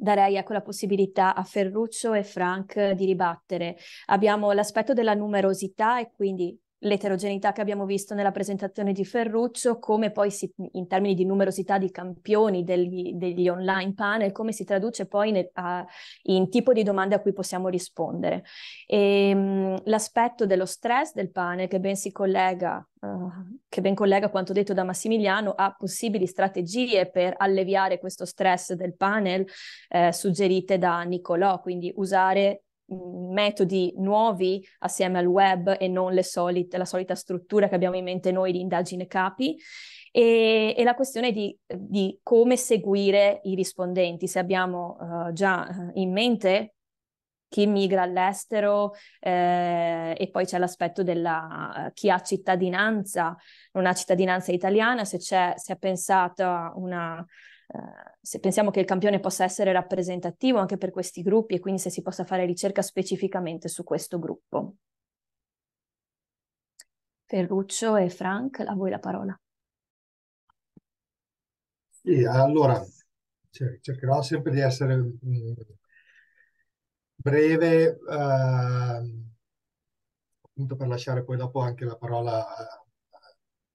darei ecco la possibilità a Ferruccio e Frank di ribattere. Abbiamo l'aspetto della numerosità e quindi l'eterogeneità che abbiamo visto nella presentazione di Ferruccio, come poi si, in termini di numerosità di campioni degli, degli online panel, come si traduce poi nel, a, in tipo di domande a cui possiamo rispondere. E, ehm, l'aspetto dello stress del panel, che ben si collega, uh, che ben collega quanto detto da Massimiliano, a possibili strategie per alleviare questo stress del panel eh, suggerite da Nicolò, quindi usare metodi nuovi assieme al web e non le solite, la solita struttura che abbiamo in mente noi di indagine capi e, e la questione di, di, come seguire i rispondenti, se abbiamo uh, già eh, in mente chi migra all'estero eh, e poi c'è l'aspetto della eh, chi ha cittadinanza, non ha cittadinanza italiana, se, c'è, se è pensata una eh, se pensiamo che il campione possa essere rappresentativo anche per questi gruppi e quindi se si possa fare ricerca specificamente su questo gruppo. Ferruccio e Frank, a voi la parola. Sì, allora cercherò sempre di essere mm, breve, eh, appunto per lasciare poi dopo anche la parola a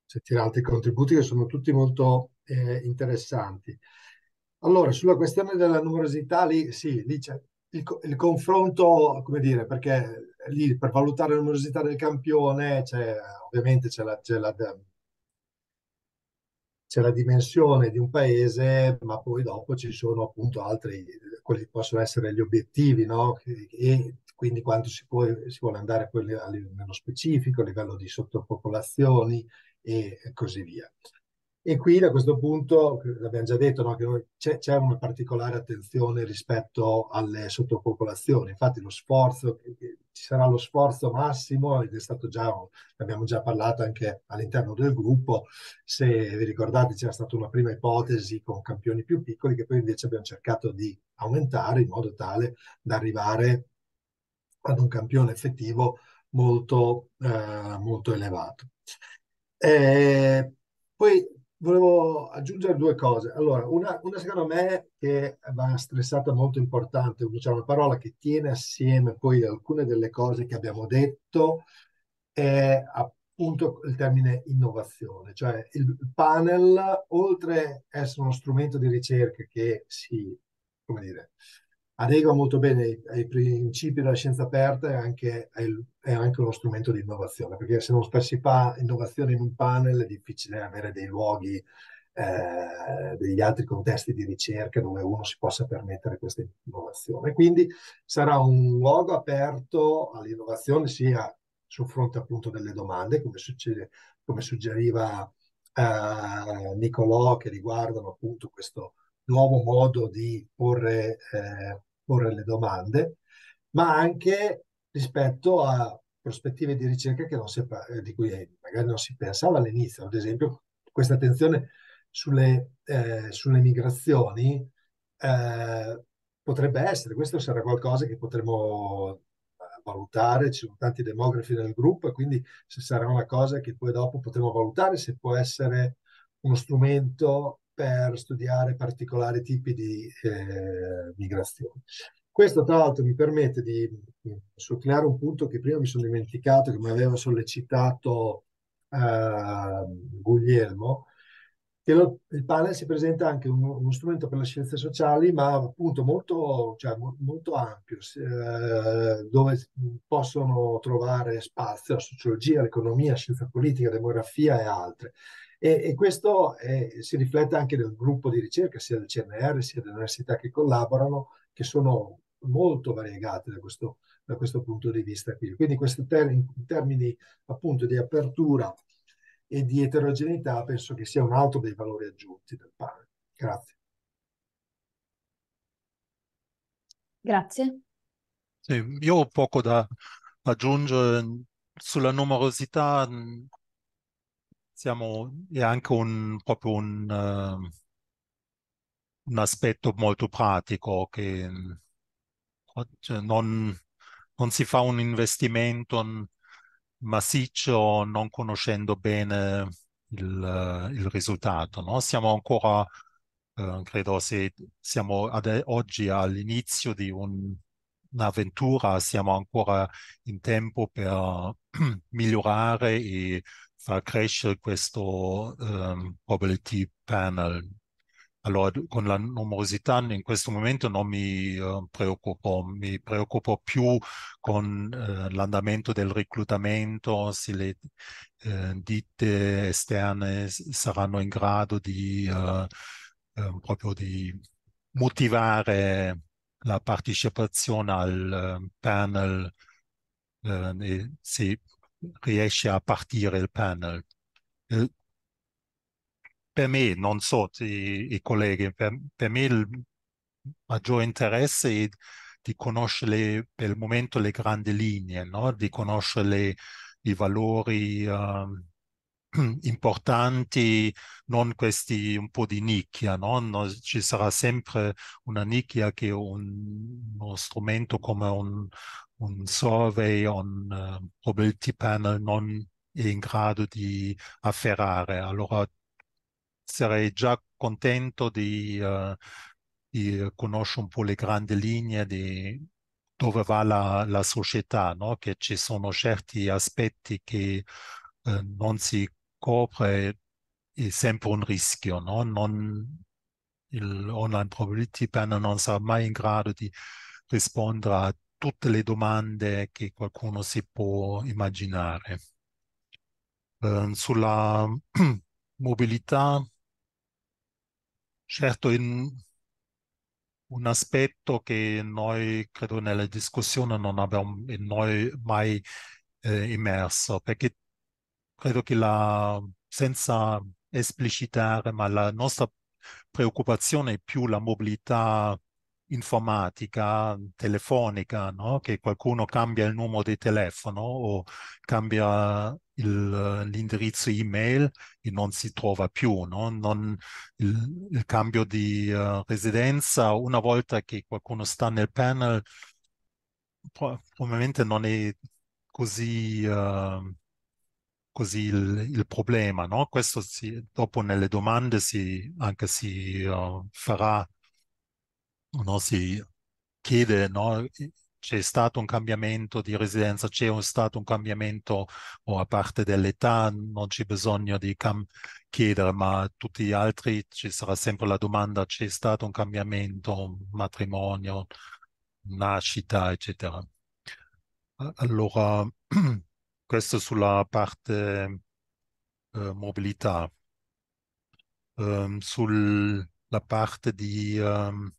sentire altri contributi che sono tutti molto eh, interessanti. Allora, sulla questione della numerosità, lì sì, lì c'è il, il, confronto, come dire, perché lì per valutare la numerosità del campione, ovviamente c'è la, c'è la c'è la dimensione di un paese, ma poi dopo ci sono appunto altri, quelli che possono essere gli obiettivi, no? E quindi quanto si, può, si vuole andare poi a livello specifico, a livello di sottopopolazioni e così via. E qui da questo punto, l'abbiamo già detto, no, che c'è, c'è, una particolare attenzione rispetto alle sottopopolazioni. Infatti lo sforzo, ci sarà lo sforzo massimo, ed è stato già, abbiamo già parlato anche all'interno del gruppo, se vi ricordate c'era stata una prima ipotesi con campioni più piccoli che poi invece abbiamo cercato di aumentare in modo tale da arrivare ad un campione effettivo molto, eh, molto elevato. E eh, poi volevo aggiungere due cose. Allora, una, una, secondo me che va stressata molto importante, c'è una parola che tiene assieme poi alcune delle cose che abbiamo detto, è appunto il termine innovazione, cioè il panel, oltre ad essere uno strumento di ricerca che si, come dire, adegua molto bene ai, ai principi della scienza aperta e anche, è anche uno strumento di innovazione, perché se non si fa innovazione in un panel è difficile avere dei luoghi, eh, degli altri contesti di ricerca dove uno si possa permettere questa innovazione. Quindi sarà un luogo aperto all'innovazione sia sul fronte appunto delle domande, come, succede, come suggeriva eh, Nicolò, che riguardano appunto questo nuovo modo di porre eh, porre le domande, ma anche rispetto a prospettive di ricerca si, eh, di cui eh, magari non si pensava all'inizio. Ad esempio, questa attenzione sulle, eh, sulle migrazioni eh, potrebbe essere, questo sarà qualcosa che potremo eh, valutare, ci sono tanti demografi nel gruppo e quindi sarà una cosa che poi dopo potremo valutare se può essere uno strumento per studiare particolari tipi di eh, migrazioni. Questo tra l'altro mi permette di mm, sottolineare un punto che prima mi sono dimenticato, che mi aveva sollecitato eh, Guglielmo, che lo, il panel si presenta anche un, uno strumento per le scienze sociali, ma appunto molto, cioè, mo, molto ampio, eh, dove possono trovare spazio la sociologia, l'economia, la scienza politica, la demografia e altre. E, e questo è, si riflette anche nel gruppo di ricerca, sia del CNR sia delle università che collaborano, che sono molto variegate da questo, da questo punto di vista qui. Quindi questi ter- in termini appunto di apertura e di eterogeneità penso che sia un altro dei valori aggiunti del panel. Grazie. Grazie. Sì, io ho poco da aggiungere sulla numerosità siamo, è anche un, proprio un, uh, un aspetto molto pratico che cioè, non, non si fa un investimento massiccio non conoscendo bene il, il risultato. No? Siamo ancora, eh, credo, se siamo ad, oggi all'inizio di un, un'avventura, siamo ancora in tempo per [clears throat] migliorare e far crescere questo um, ehm, probability panel. Allora, con la numerosità in questo momento non mi uh, preoccupo, mi preoccupo più con uh, l'andamento del reclutamento, se le uh, ditte esterne saranno in grado di, ehm, proprio di motivare la partecipazione al panel, e se riesce a partire il panel. Eh, per me, non so i, i colleghi, per, per, me il maggior interesse è di conoscere per il momento le grandi linee, no? di conoscere i valori uh, [clears throat] importanti, non questi un po' di nicchia, no? No, ci sarà sempre una nicchia che un, uno strumento come un, un survey on uh, probability panel non è in grado di afferrare. Allora sarei già contento di, uh, di conoscere un po' le grandi linee di dove va la, la società, no? che ci sono certi aspetti che eh, non si copre, è sempre un rischio. No? Non, il online probability panel non sarà mai in grado di rispondere a tutte le domande che qualcuno si può immaginare. Eh, sulla [clears throat] mobilità, certo in un aspetto che noi credo nella discussione non abbiamo mai eh, immerso, perché credo che la, senza esplicitare, ma la nostra preoccupazione è più la mobilità informatica, telefonica, no? che qualcuno cambia il numero di telefono o cambia il, l'indirizzo email e non si trova più, no? non, il, il, cambio di uh, residenza, una volta che qualcuno sta nel panel, probabilmente non è così... Uh, così il, il, problema, no? Questo si, dopo nelle domande si, anche si uh, farà uno si chiede, no, c'è stato un cambiamento di residenza, c'è stato un cambiamento o a parte dell'età, non c'è bisogno di cam- chiedere, ma tutti gli altri ci sarà sempre la domanda c'è stato un cambiamento, matrimonio, nascita, eccetera. Allora, [clears throat] questo sulla parte eh, mobilità. Um, sulla parte di um,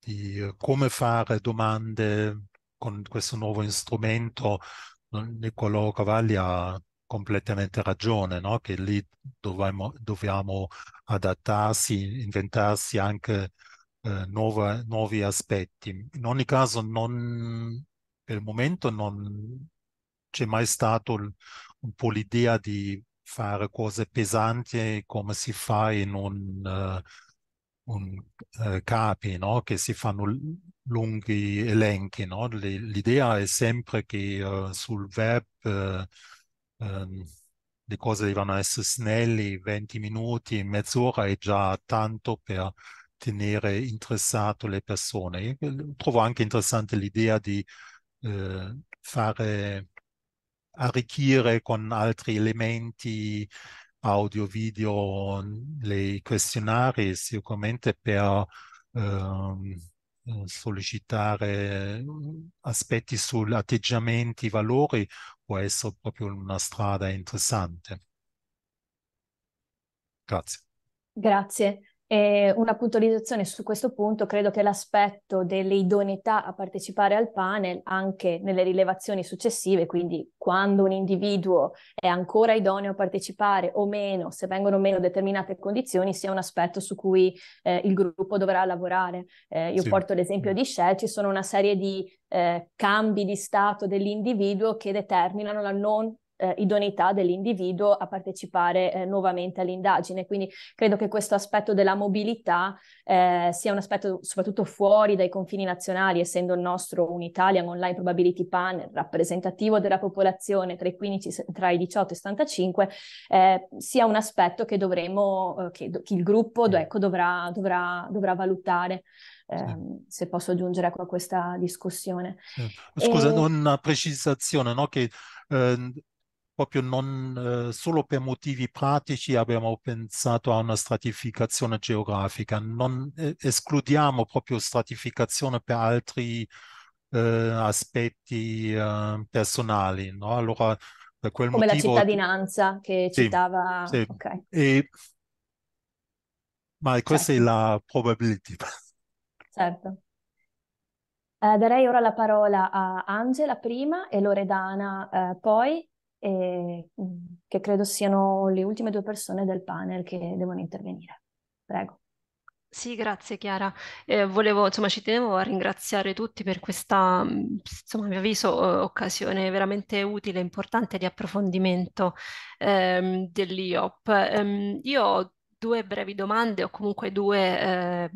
di come fare domande con questo nuovo strumento, Niccolò Cavalli ha completamente ragione, no? che lì dovremo, dobbiamo adattarsi, inventarsi anche eh, nuova, nuovi aspetti. In ogni caso, non, per il momento non c'è mai stato un po' l'idea di fare cose pesanti come si fa in un... Uh, un, eh, capi no? che si fanno lunghi elenchi. No? L'idea è sempre che uh, sul web uh, um, le cose devono essere snelle, 20 minuti, mezz'ora è già tanto per tenere interessato le persone. Io eh, trovo anche interessante l'idea di eh, fare arricchire con altri elementi audio, video, i questionari sicuramente per ehm, eh, sollecitare eh, aspetti sull'atteggiamento, i valori, può essere proprio una strada interessante. Grazie. Grazie. E una puntualizzazione su questo punto, credo che l'aspetto dell'idoneità a partecipare al panel anche nelle rilevazioni successive, quindi quando un individuo è ancora idoneo a partecipare o meno, se vengono meno determinate condizioni, sia un aspetto su cui eh, il gruppo dovrà lavorare. Eh, io sì. porto l'esempio di Shell, ci sono una serie di eh, cambi di stato dell'individuo che determinano la non eh, idoneità dell'individuo a partecipare eh, nuovamente all'indagine. Quindi credo che questo aspetto della mobilità eh, sia un aspetto soprattutto fuori dai confini nazionali, essendo il nostro un Italian Online Probability Panel rappresentativo della popolazione tra i, 15, tra i 18 e i 75, eh, sia un aspetto che dovremo, eh, che, che, il gruppo ecco, dovrà, dovrà, dovrà valutare. Ehm, se posso aggiungere ecco, a questa discussione. Scusa, e... una precisazione, no? che eh, proprio non eh, solo per motivi pratici abbiamo pensato a una stratificazione geografica, non eh, escludiamo proprio stratificazione per altri eh, aspetti eh, personali, no? Allora, per quel Come motivo... la cittadinanza che sì, citava... Sì. Okay. E... Ma questa certo. è la probability. Certo. Eh, darei ora la parola a Angela prima e Loredana eh, poi e, mm, che credo siano le ultime due persone del panel che devono intervenire. Prego. Sì, grazie Chiara. Eh, volevo, insomma, ci tenevo a ringraziare tutti per questa, mm, insomma, a mio avviso, eh, occasione veramente utile e importante di approfondimento ehm, dell'IOP. Ehm, io ho due brevi domande o comunque due eh,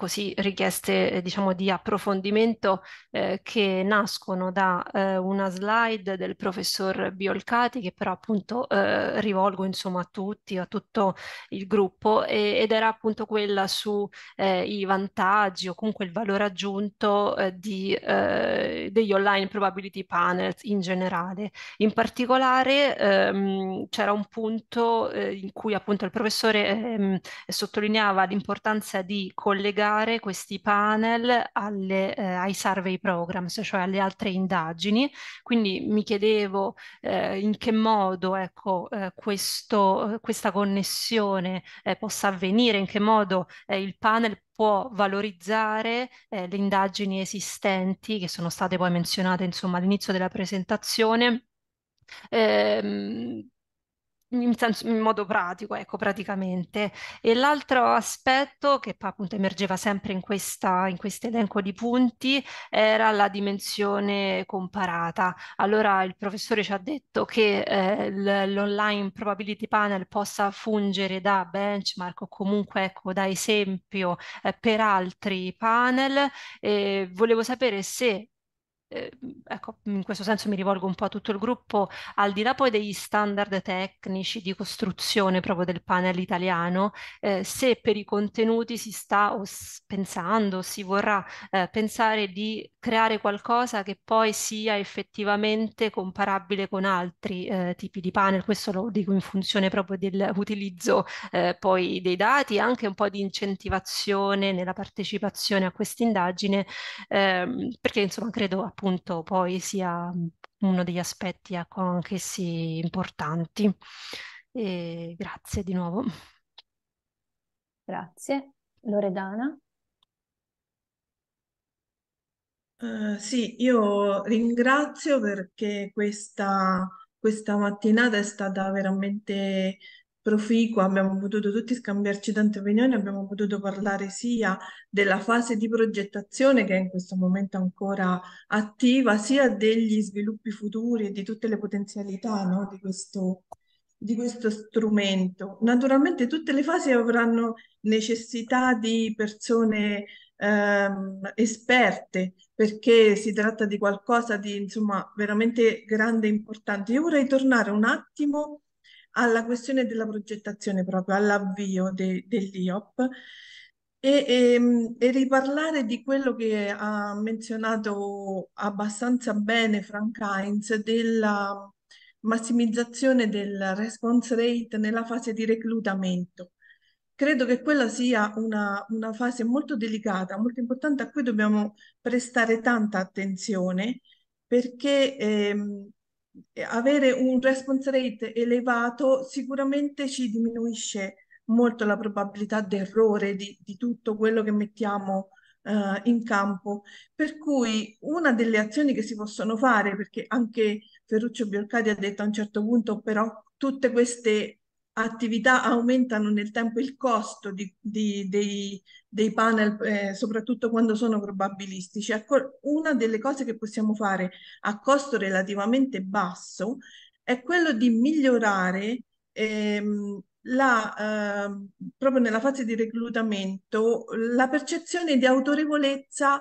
così richieste eh, diciamo, di approfondimento eh, che nascono da eh, una slide del professor Biolcati che però appunto eh, rivolgo insomma a tutti, a tutto il gruppo e, ed era appunto quella sui eh, vantaggi o comunque il valore aggiunto eh, di, degli online probability panels in generale. In particolare ehm, c'era un punto in cui appunto il professore ehm, sottolineava l'importanza di collegare collegare questi panel alle, eh, ai survey programs, cioè alle altre indagini. Quindi mi chiedevo eh, in che modo ecco, eh, questo, questa connessione eh, possa avvenire, in che modo eh, il panel può valorizzare eh, le indagini esistenti che sono state poi menzionate insomma, all'inizio della presentazione. Ehm, in, senso, in, modo pratico, ecco, praticamente. E l'altro aspetto che appunto emergeva sempre in questo elenco di punti era la dimensione comparata. Allora il professore ci ha detto che eh, l'online probability panel possa fungere da benchmark o comunque ecco, da esempio eh, per altri panel. E volevo sapere se eh, ecco, in questo senso mi rivolgo un po' a tutto il gruppo, al di là poi degli standard tecnici di costruzione proprio del panel italiano, eh, se per i contenuti si sta pensando, si vorrà eh, pensare di creare qualcosa che poi sia effettivamente comparabile con altri eh, tipi di panel. Questo lo dico in funzione proprio dell'utilizzo eh, poi dei dati, anche un po' di incentivazione nella partecipazione a questa indagine, ehm, perché insomma credo appunto poi sia uno degli aspetti ecco, anch'essi importanti. E grazie di nuovo. Grazie. Loredana? Eh, sì, io ringrazio perché questa, questa mattinata è stata veramente proficua, abbiamo potuto tutti scambiarci tante opinioni, abbiamo potuto parlare sia della fase di progettazione che è in questo momento ancora attiva, sia degli sviluppi futuri e di tutte le potenzialità no, di, questo, di questo strumento. Naturalmente tutte le fasi avranno necessità di persone ehm, esperte, perché si tratta di qualcosa di insomma veramente grande e importante. Io vorrei tornare un attimo alla questione della progettazione proprio, all'avvio de, dell'IOP e, e, ehm, e, riparlare di quello che ha menzionato abbastanza bene Frank Heinz della massimizzazione del response rate nella fase di reclutamento credo che quella sia una, una, fase molto delicata, molto importante, a cui dobbiamo prestare tanta attenzione perché ehm, avere un response rate elevato sicuramente ci diminuisce molto la probabilità d'errore di, di tutto quello che mettiamo eh, in campo. Per cui una delle azioni che si possono fare, perché anche Ferruccio Biorcati ha detto a un certo punto, però tutte queste attività aumentano nel tempo il costo di, di, dei, dei, panel, eh, soprattutto quando sono probabilistici. Ecco, una delle cose che possiamo fare a costo relativamente basso è quello di migliorare ehm, la, eh, proprio nella fase di reclutamento la percezione di autorevolezza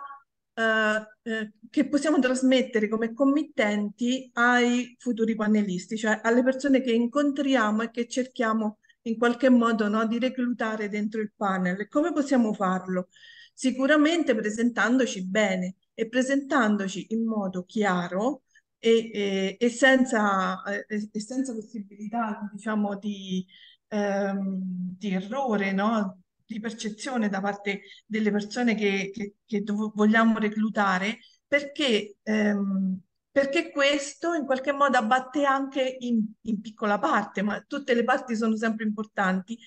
eh, eh, che possiamo trasmettere come committenti ai futuri panelisti, cioè alle persone che incontriamo e che cerchiamo in qualche modo no, di reclutare dentro il panel. Come possiamo farlo? Sicuramente presentandoci bene e presentandoci in modo chiaro e, e, e, senza, e senza, possibilità diciamo, di, ehm, di errore, no? di percezione da parte delle persone che, che, che vogliamo reclutare, perché, ehm, perché, questo in qualche modo abbatte anche in, in, piccola parte, ma tutte le parti sono sempre importanti,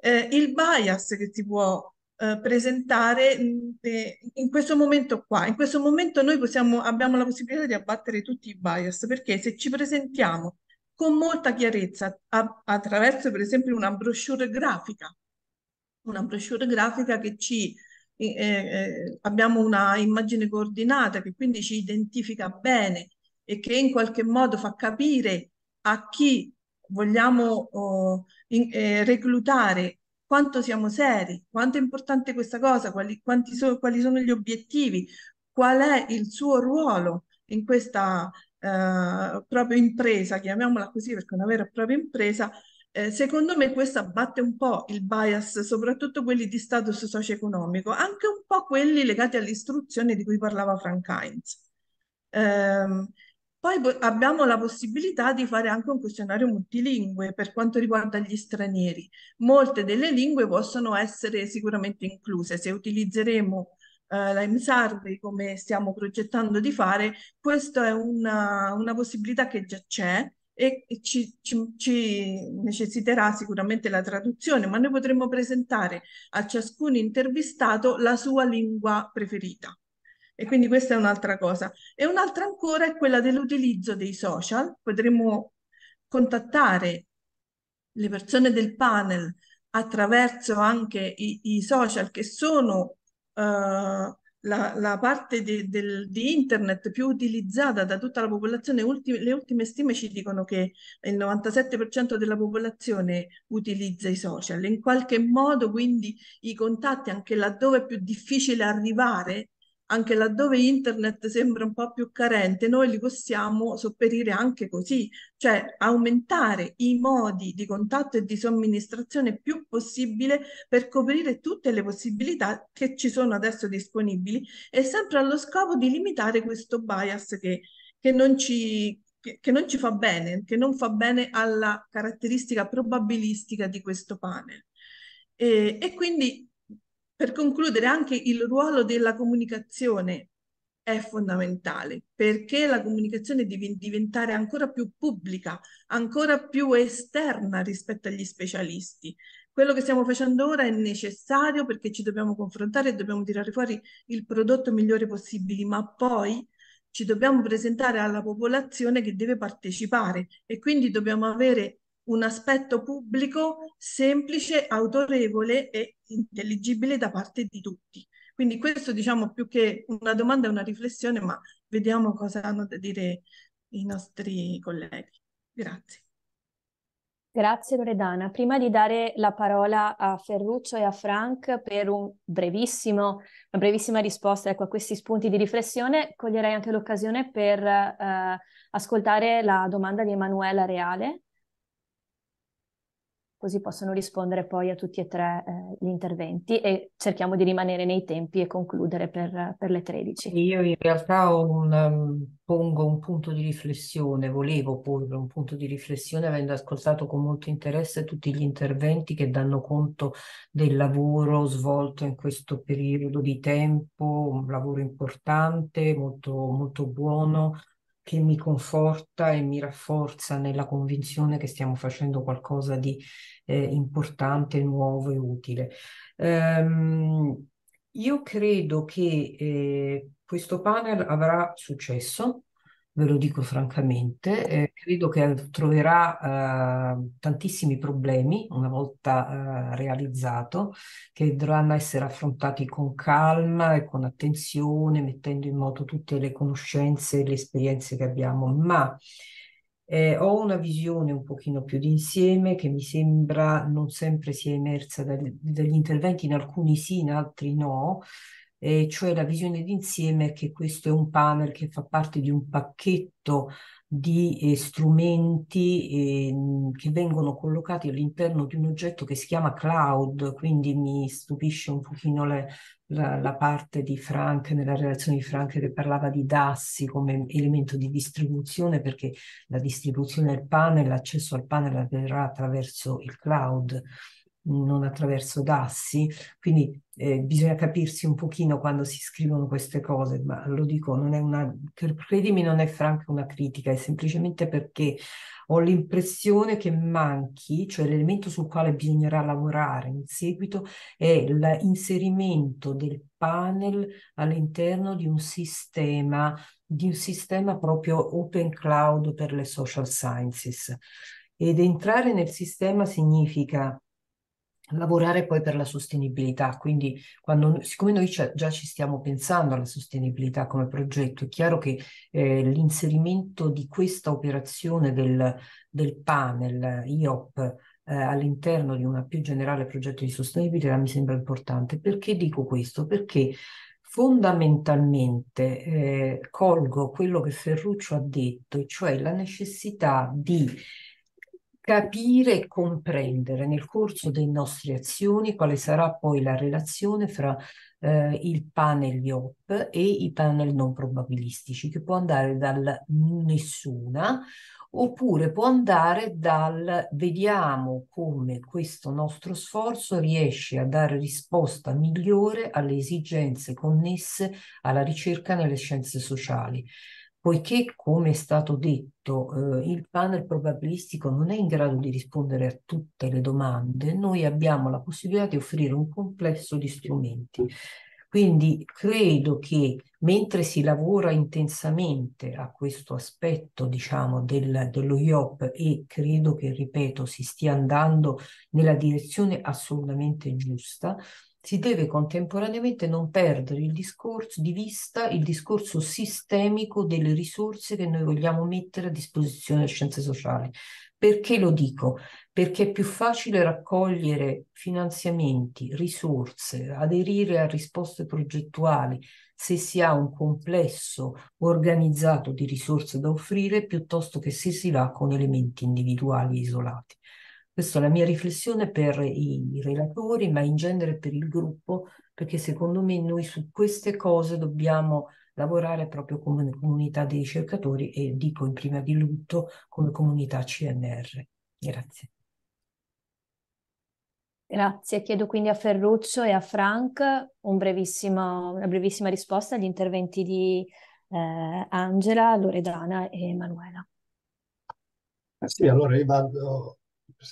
eh, il bias che si può eh, presentare eh, in questo momento qua. In questo momento noi possiamo, abbiamo la possibilità di abbattere tutti i bias, perché se ci presentiamo con molta chiarezza a, attraverso per esempio una brochure grafica una brochure grafica che ci eh, eh, abbiamo una immagine coordinata che quindi ci identifica bene e che in qualche modo fa capire a chi vogliamo oh, in, eh, reclutare quanto siamo seri, quanto è importante questa cosa, quali, so, quali sono gli obiettivi, qual è il suo ruolo in questa eh, propria impresa, chiamiamola così perché è una vera e propria impresa, eh, secondo me questo abbatte un po' il bias, soprattutto quelli di status socio-economico, anche un po' quelli legati all'istruzione di cui parlava Frank Heinz. Eh, poi abbiamo la possibilità di fare anche un questionario multilingue per quanto riguarda gli stranieri. Molte delle lingue possono essere sicuramente incluse. Se utilizzeremo eh, la IMSARVEY come stiamo progettando di fare, questa è una, una possibilità che già c'è e ci, ci, ci, necessiterà sicuramente la traduzione, ma noi potremmo presentare a ciascun intervistato la sua lingua preferita. E quindi questa è un'altra cosa. E un'altra ancora è quella dell'utilizzo dei social. Potremmo contattare le persone del panel attraverso anche i, i social che sono eh, la, la parte di, del, di, internet più utilizzata da tutta la popolazione, ultime, le ultime stime ci dicono che il 97% della popolazione utilizza i social. In qualche modo quindi i contatti, anche laddove è più difficile arrivare, anche laddove internet sembra un po' più carente, noi li possiamo sopperire anche così, cioè aumentare i modi di contatto e di somministrazione più possibile per coprire tutte le possibilità che ci sono adesso disponibili e sempre allo scopo di limitare questo bias che, che non ci che, che non ci fa bene, che non fa bene alla caratteristica probabilistica di questo panel. E, e quindi per concludere, anche il ruolo della comunicazione è fondamentale perché la comunicazione deve diventare ancora più pubblica, ancora più esterna rispetto agli specialisti. Quello che stiamo facendo ora è necessario perché ci dobbiamo confrontare e dobbiamo tirare fuori il prodotto migliore possibile, ma poi ci dobbiamo presentare alla popolazione che deve partecipare e quindi dobbiamo avere un aspetto pubblico semplice, autorevole e intelligibile da parte di tutti. Quindi questo diciamo più che una domanda è una riflessione, ma vediamo cosa hanno da dire i nostri colleghi. Grazie. Grazie Loredana. Prima di dare la parola a Ferruccio e a Frank per un una brevissima risposta ecco, a questi spunti di riflessione, coglierei anche l'occasione per eh, ascoltare la domanda di Emanuela Reale così possono rispondere poi a tutti e tre eh, gli interventi e cerchiamo di rimanere nei tempi e concludere per, per le 13. Io in realtà un, um, pongo un punto di riflessione, volevo porre un punto di riflessione avendo ascoltato con molto interesse tutti gli interventi che danno conto del lavoro svolto in questo periodo di tempo, un lavoro importante, molto, molto buono che mi conforta e mi rafforza nella convinzione che stiamo facendo qualcosa di eh, importante, nuovo e utile. Um, io credo che eh, questo panel avrà successo ve lo dico francamente, eh, credo che troverà eh, tantissimi problemi una volta eh, realizzato, che dovranno essere affrontati con calma e con attenzione, mettendo in moto tutte le conoscenze e le esperienze che abbiamo, ma eh, ho una visione un pochino più d'insieme che mi sembra non sempre sia emersa dagli, dagli interventi, in alcuni sì, in altri no, eh, cioè la visione d'insieme che questo è un panel che fa parte di un pacchetto di eh, strumenti eh, che vengono collocati all'interno di un oggetto che si chiama cloud, quindi mi stupisce un pochino le, la, la, parte di Frank, nella relazione di Frank che parlava di DASSI come elemento di distribuzione, perché la distribuzione del panel, l'accesso al panel avverrà attraverso il cloud non attraverso dassi, quindi eh, bisogna capirsi un pochino quando si scrivono queste cose, ma lo dico, non è una, credimi, non è franca una critica, è semplicemente perché ho l'impressione che manchi, cioè l'elemento sul quale bisognerà lavorare in seguito, è l'inserimento del panel all'interno di un sistema, di un sistema proprio open cloud per le social sciences. Ed entrare nel sistema significa lavorare poi per la sostenibilità, quindi quando, siccome noi già ci stiamo pensando alla sostenibilità come progetto, è chiaro che eh, l'inserimento di questa operazione del, del panel IOP eh, all'interno di un più generale progetto di sostenibilità mi sembra importante. Perché dico questo? Perché fondamentalmente eh, colgo quello che Ferruccio ha detto, cioè la necessità di capire e comprendere nel corso delle nostre azioni quale sarà poi la relazione fra eh, il panel IOP e i panel non probabilistici, che può andare dal nessuna oppure può andare dal vediamo come questo nostro sforzo riesce a dare risposta migliore alle esigenze connesse alla ricerca nelle scienze sociali. Poiché, come è stato detto, eh, il panel probabilistico non è in grado di rispondere a tutte le domande, noi abbiamo la possibilità di offrire un complesso di strumenti. Quindi credo che mentre si lavora intensamente a questo aspetto, diciamo, del, dello IOP e credo che, ripeto, si stia andando nella direzione assolutamente giusta, si deve contemporaneamente non perdere il discorso, di vista il discorso sistemico delle risorse che noi vogliamo mettere a disposizione delle scienze sociali. Perché lo dico? Perché è più facile raccogliere finanziamenti, risorse, aderire a risposte progettuali se si ha un complesso organizzato di risorse da offrire piuttosto che se si va con elementi individuali isolati. Questa è la mia riflessione per i relatori, ma in genere per il gruppo, perché secondo me noi su queste cose dobbiamo lavorare proprio come comunità dei ricercatori e dico in prima di tutto come comunità CNR. Grazie. Grazie, chiedo quindi a Ferruccio e a Frank un una brevissima risposta agli interventi di eh, Angela, Loredana e Emanuela. Ah, sì, allora io vado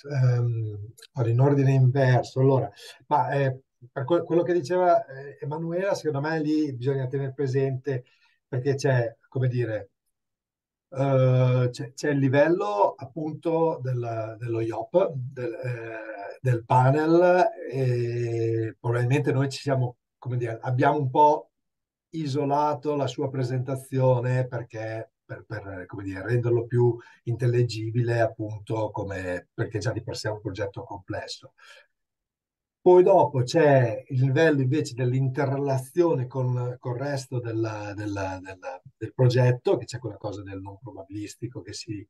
ehm, in ordine inverso. Allora, ma eh, per quello che diceva eh, Emanuela, secondo me lì bisogna tenere presente perché c'è, come dire, eh, c'è, c'è, il livello appunto del, dello IOP, del, eh, del, panel e probabilmente noi ci siamo, come dire, abbiamo un po' isolato la sua presentazione perché per, per dire, renderlo più intellegibile, appunto, come, perché già di per sé è un progetto complesso. Poi dopo c'è il livello invece dell'interrelazione con, con, il resto della, della, della, del progetto, che c'è quella cosa del non probabilistico che si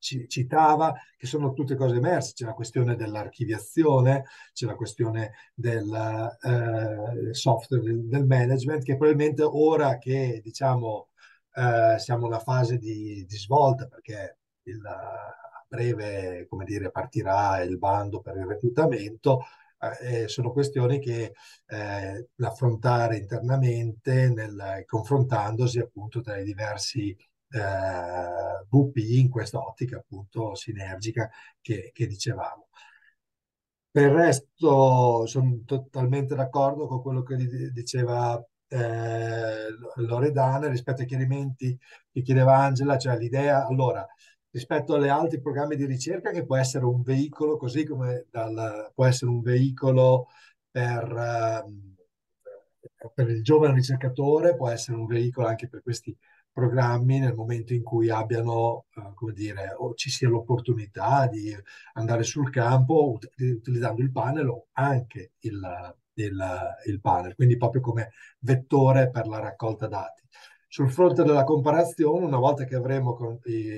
ci, citava, che sono tutte cose emerse. C'è la questione dell'archiviazione, c'è la questione del eh, software del, del, management, che probabilmente ora che diciamo eh, siamo in una fase di, di svolta perché il, a breve come dire, partirà il bando per il reclutamento. Eh, sono questioni che eh, affrontare internamente nel, confrontandosi appunto tra i diversi eh, VP in questa ottica appunto sinergica che, che dicevamo. Per il resto sono totalmente d'accordo con quello che diceva eh, Loredana rispetto ai chiarimenti che chiedeva Angela, cioè l'idea, allora, rispetto alle altri programmi di ricerca che può essere un veicolo, così come dal, può essere un veicolo per, ehm, per, il giovane ricercatore, può essere un veicolo anche per questi programmi nel momento in cui abbiano, eh, come dire, o ci sia l'opportunità di andare sul campo utilizzando il panel o anche il, il, il panel, quindi proprio come vettore per la raccolta dati. Sul fronte della comparazione, una volta che avremo,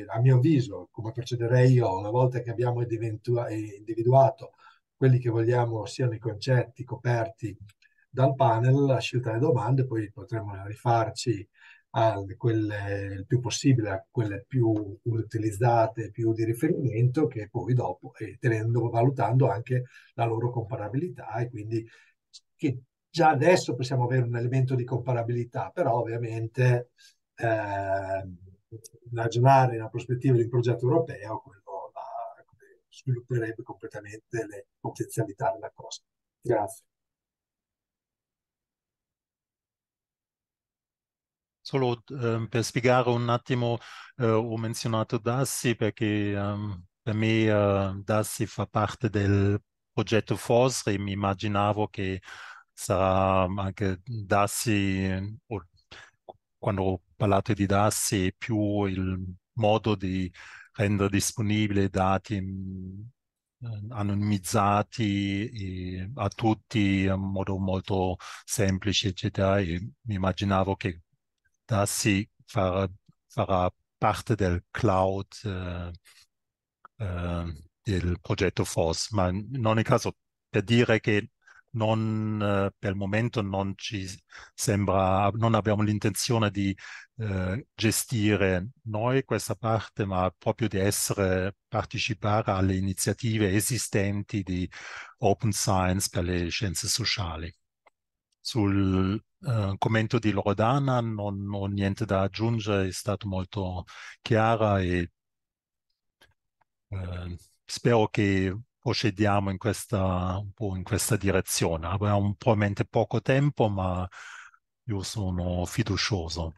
a mio avviso, come procederei io, una volta che abbiamo individuato quelli che vogliamo siano i concetti coperti dal panel, la scelta delle domande, poi potremo rifarci a quelle il più possibile a quelle più utilizzate, più di riferimento, che poi dopo, e tenendo, valutando anche la loro comparabilità e quindi che già adesso possiamo avere un elemento di comparabilità, però ovviamente eh, ragionare nella prospettiva di un progetto europeo, quello la, svilupperebbe completamente le potenzialità della cosa. Grazie. Solo eh, per spiegare un attimo, eh, ho menzionato Dassi perché ehm, per me eh, Dassi fa parte del progetto FOSRI mi immaginavo che sarà anche Dassi, quando ho parlato di Dassi, più il modo di rendere disponibili dati mm, anonimizzati a tutti in modo molto semplice, eccetera. E mi immaginavo che Dassi farà, farà parte del cloud. Eh, eh, del progetto FOSS, ma in ogni caso per dire che non, eh, per il momento non ci sembra, non abbiamo l'intenzione di eh, gestire noi questa parte, ma proprio di essere, partecipare alle iniziative esistenti di Open Science per le scienze sociali. Sul eh, commento di Loredana non ho niente da aggiungere, è stato molto chiara e eh, spero che procediamo in questa, un po' in questa direzione. Abbiamo probabilmente poco tempo, ma io sono fiducioso.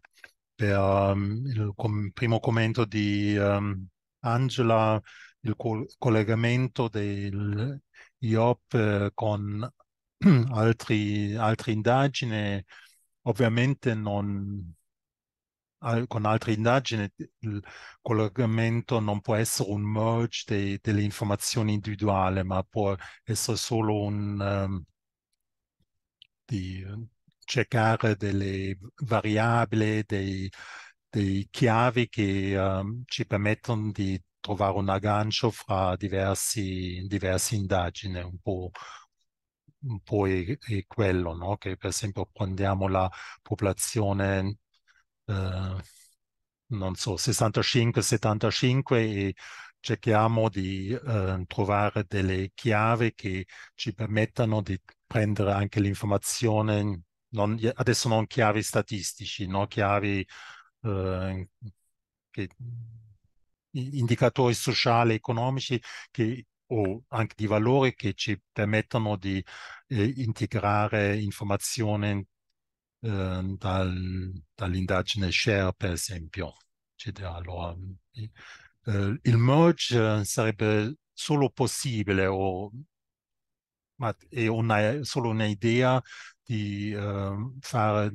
Per um, il com- primo commento di um, Angela, il co- collegamento del eh, con [clears throat] altri, altre indagini ovviamente non, con altre indagini il collegamento non può essere un merge dei, delle informazioni individuali, ma può essere solo un um, di ehm, cercare delle variabili, dei, dei chiavi che um, ci permettono di trovare un aggancio fra diversi, diverse indagini, un po' un po' è, è quello, no? che per esempio prendiamo la popolazione Ehm, non so, 65-75 e cerchiamo di eh, trovare delle chiavi che ci permettano di prendere anche l'informazione, non, adesso non chiavi statistici, no? chiavi eh, che, indicatori sociali, economici che, o anche di valore che ci permettono di eh, integrare informazioni Ehm, dal, dall'indagine share, per esempio. Eccetera. Allora, eh, il merge eh, sarebbe solo possibile o ma è una, solo un'idea di ehm, fare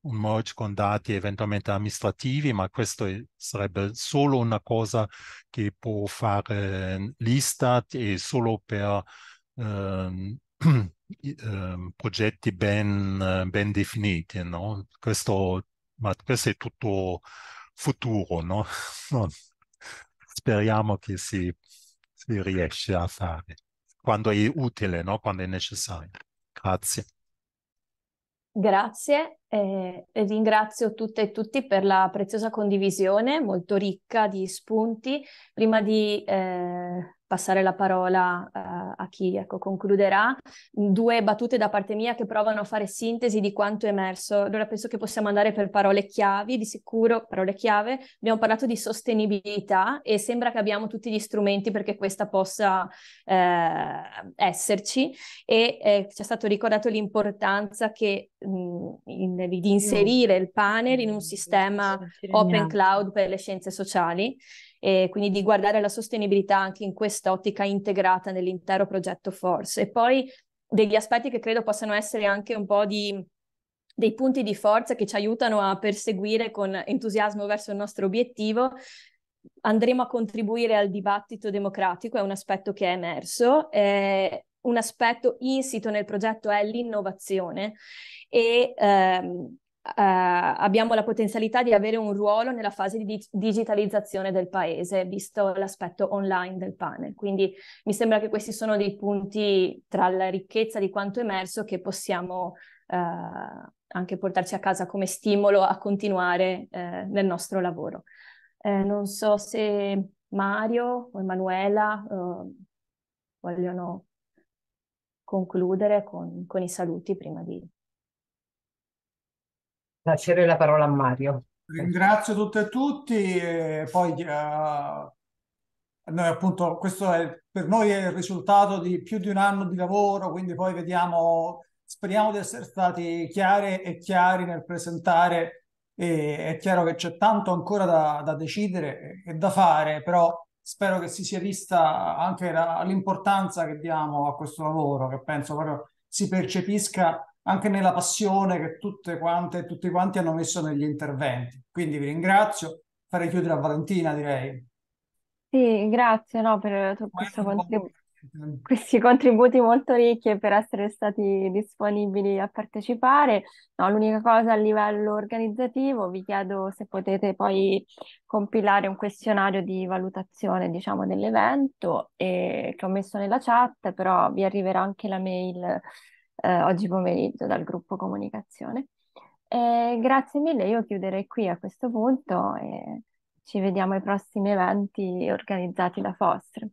un merge con dati eventualmente amministrativi, ma questo sarebbe solo una cosa che può fare ehm, l'Istat e solo per ehm, eh, progetti ben, ben definiti, no? questo, ma questo è tutto futuro, no? [laughs] no. Speriamo che si, si riesca a fare quando è utile, no? quando è necessario. Grazie. Grazie eh, ringrazio tutte e tutti per la preziosa condivisione, molto ricca di spunti. Prima di eh, passare la parola eh, a chi ecco, concluderà, due battute da parte mia che provano a fare sintesi di quanto è emerso. Allora penso che possiamo andare per parole chiavi, di sicuro parole chiave. Abbiamo parlato di sostenibilità e sembra che abbiamo tutti gli strumenti perché questa possa eh, esserci e eh, ci è stato ricordato l'importanza che mh, in, di mm. inserire il panel in un mm, sistema open cloud per le scienze sociali e quindi di guardare la sostenibilità anche in questa ottica integrata nell'intero progetto Force. E poi degli aspetti che credo possano essere anche un po' di dei punti di forza che ci aiutano a perseguire con entusiasmo verso il nostro obiettivo, andremo a contribuire al dibattito democratico, è un aspetto che è emerso. Eh, un aspetto insito nel progetto è l'innovazione e ehm, eh, abbiamo la potenzialità di avere un ruolo nella fase di digitalizzazione del paese, visto l'aspetto online del panel. Quindi mi sembra che questi sono dei punti tra la ricchezza di quanto emerso che possiamo eh, anche portarci a casa come stimolo a continuare eh, nel nostro lavoro. Eh, non so se Mario o Emanuela eh, vogliono concludere con, con i saluti prima di... lasciare la parola a Mario. Ringrazio tutte e tutti e poi uh noi appunto questo è, per noi è il risultato di più di un anno di lavoro, quindi poi vediamo, speriamo di essere stati chiari e chiari nel presentare. E è chiaro che c'è tanto ancora da, da decidere e da fare, però spero che si sia vista anche la, l'importanza che diamo a questo lavoro, che penso proprio si percepisca anche nella passione che tutte quante, e tutti quanti hanno messo negli interventi. Quindi vi ringrazio, farei chiudere a Valentina direi. Sì, grazie no, per questo contributo questi contributi molto ricchi per essere stati disponibili a partecipare. No, l'unica cosa a livello organizzativo, vi chiedo se potete poi compilare un questionario di valutazione, diciamo, dell'evento eh, che ho messo nella chat, però vi arriverà anche la mail eh, oggi pomeriggio dal gruppo comunicazione. Eh, grazie mille, io chiuderei qui a questo punto e ci vediamo ai prossimi eventi organizzati da Fostre.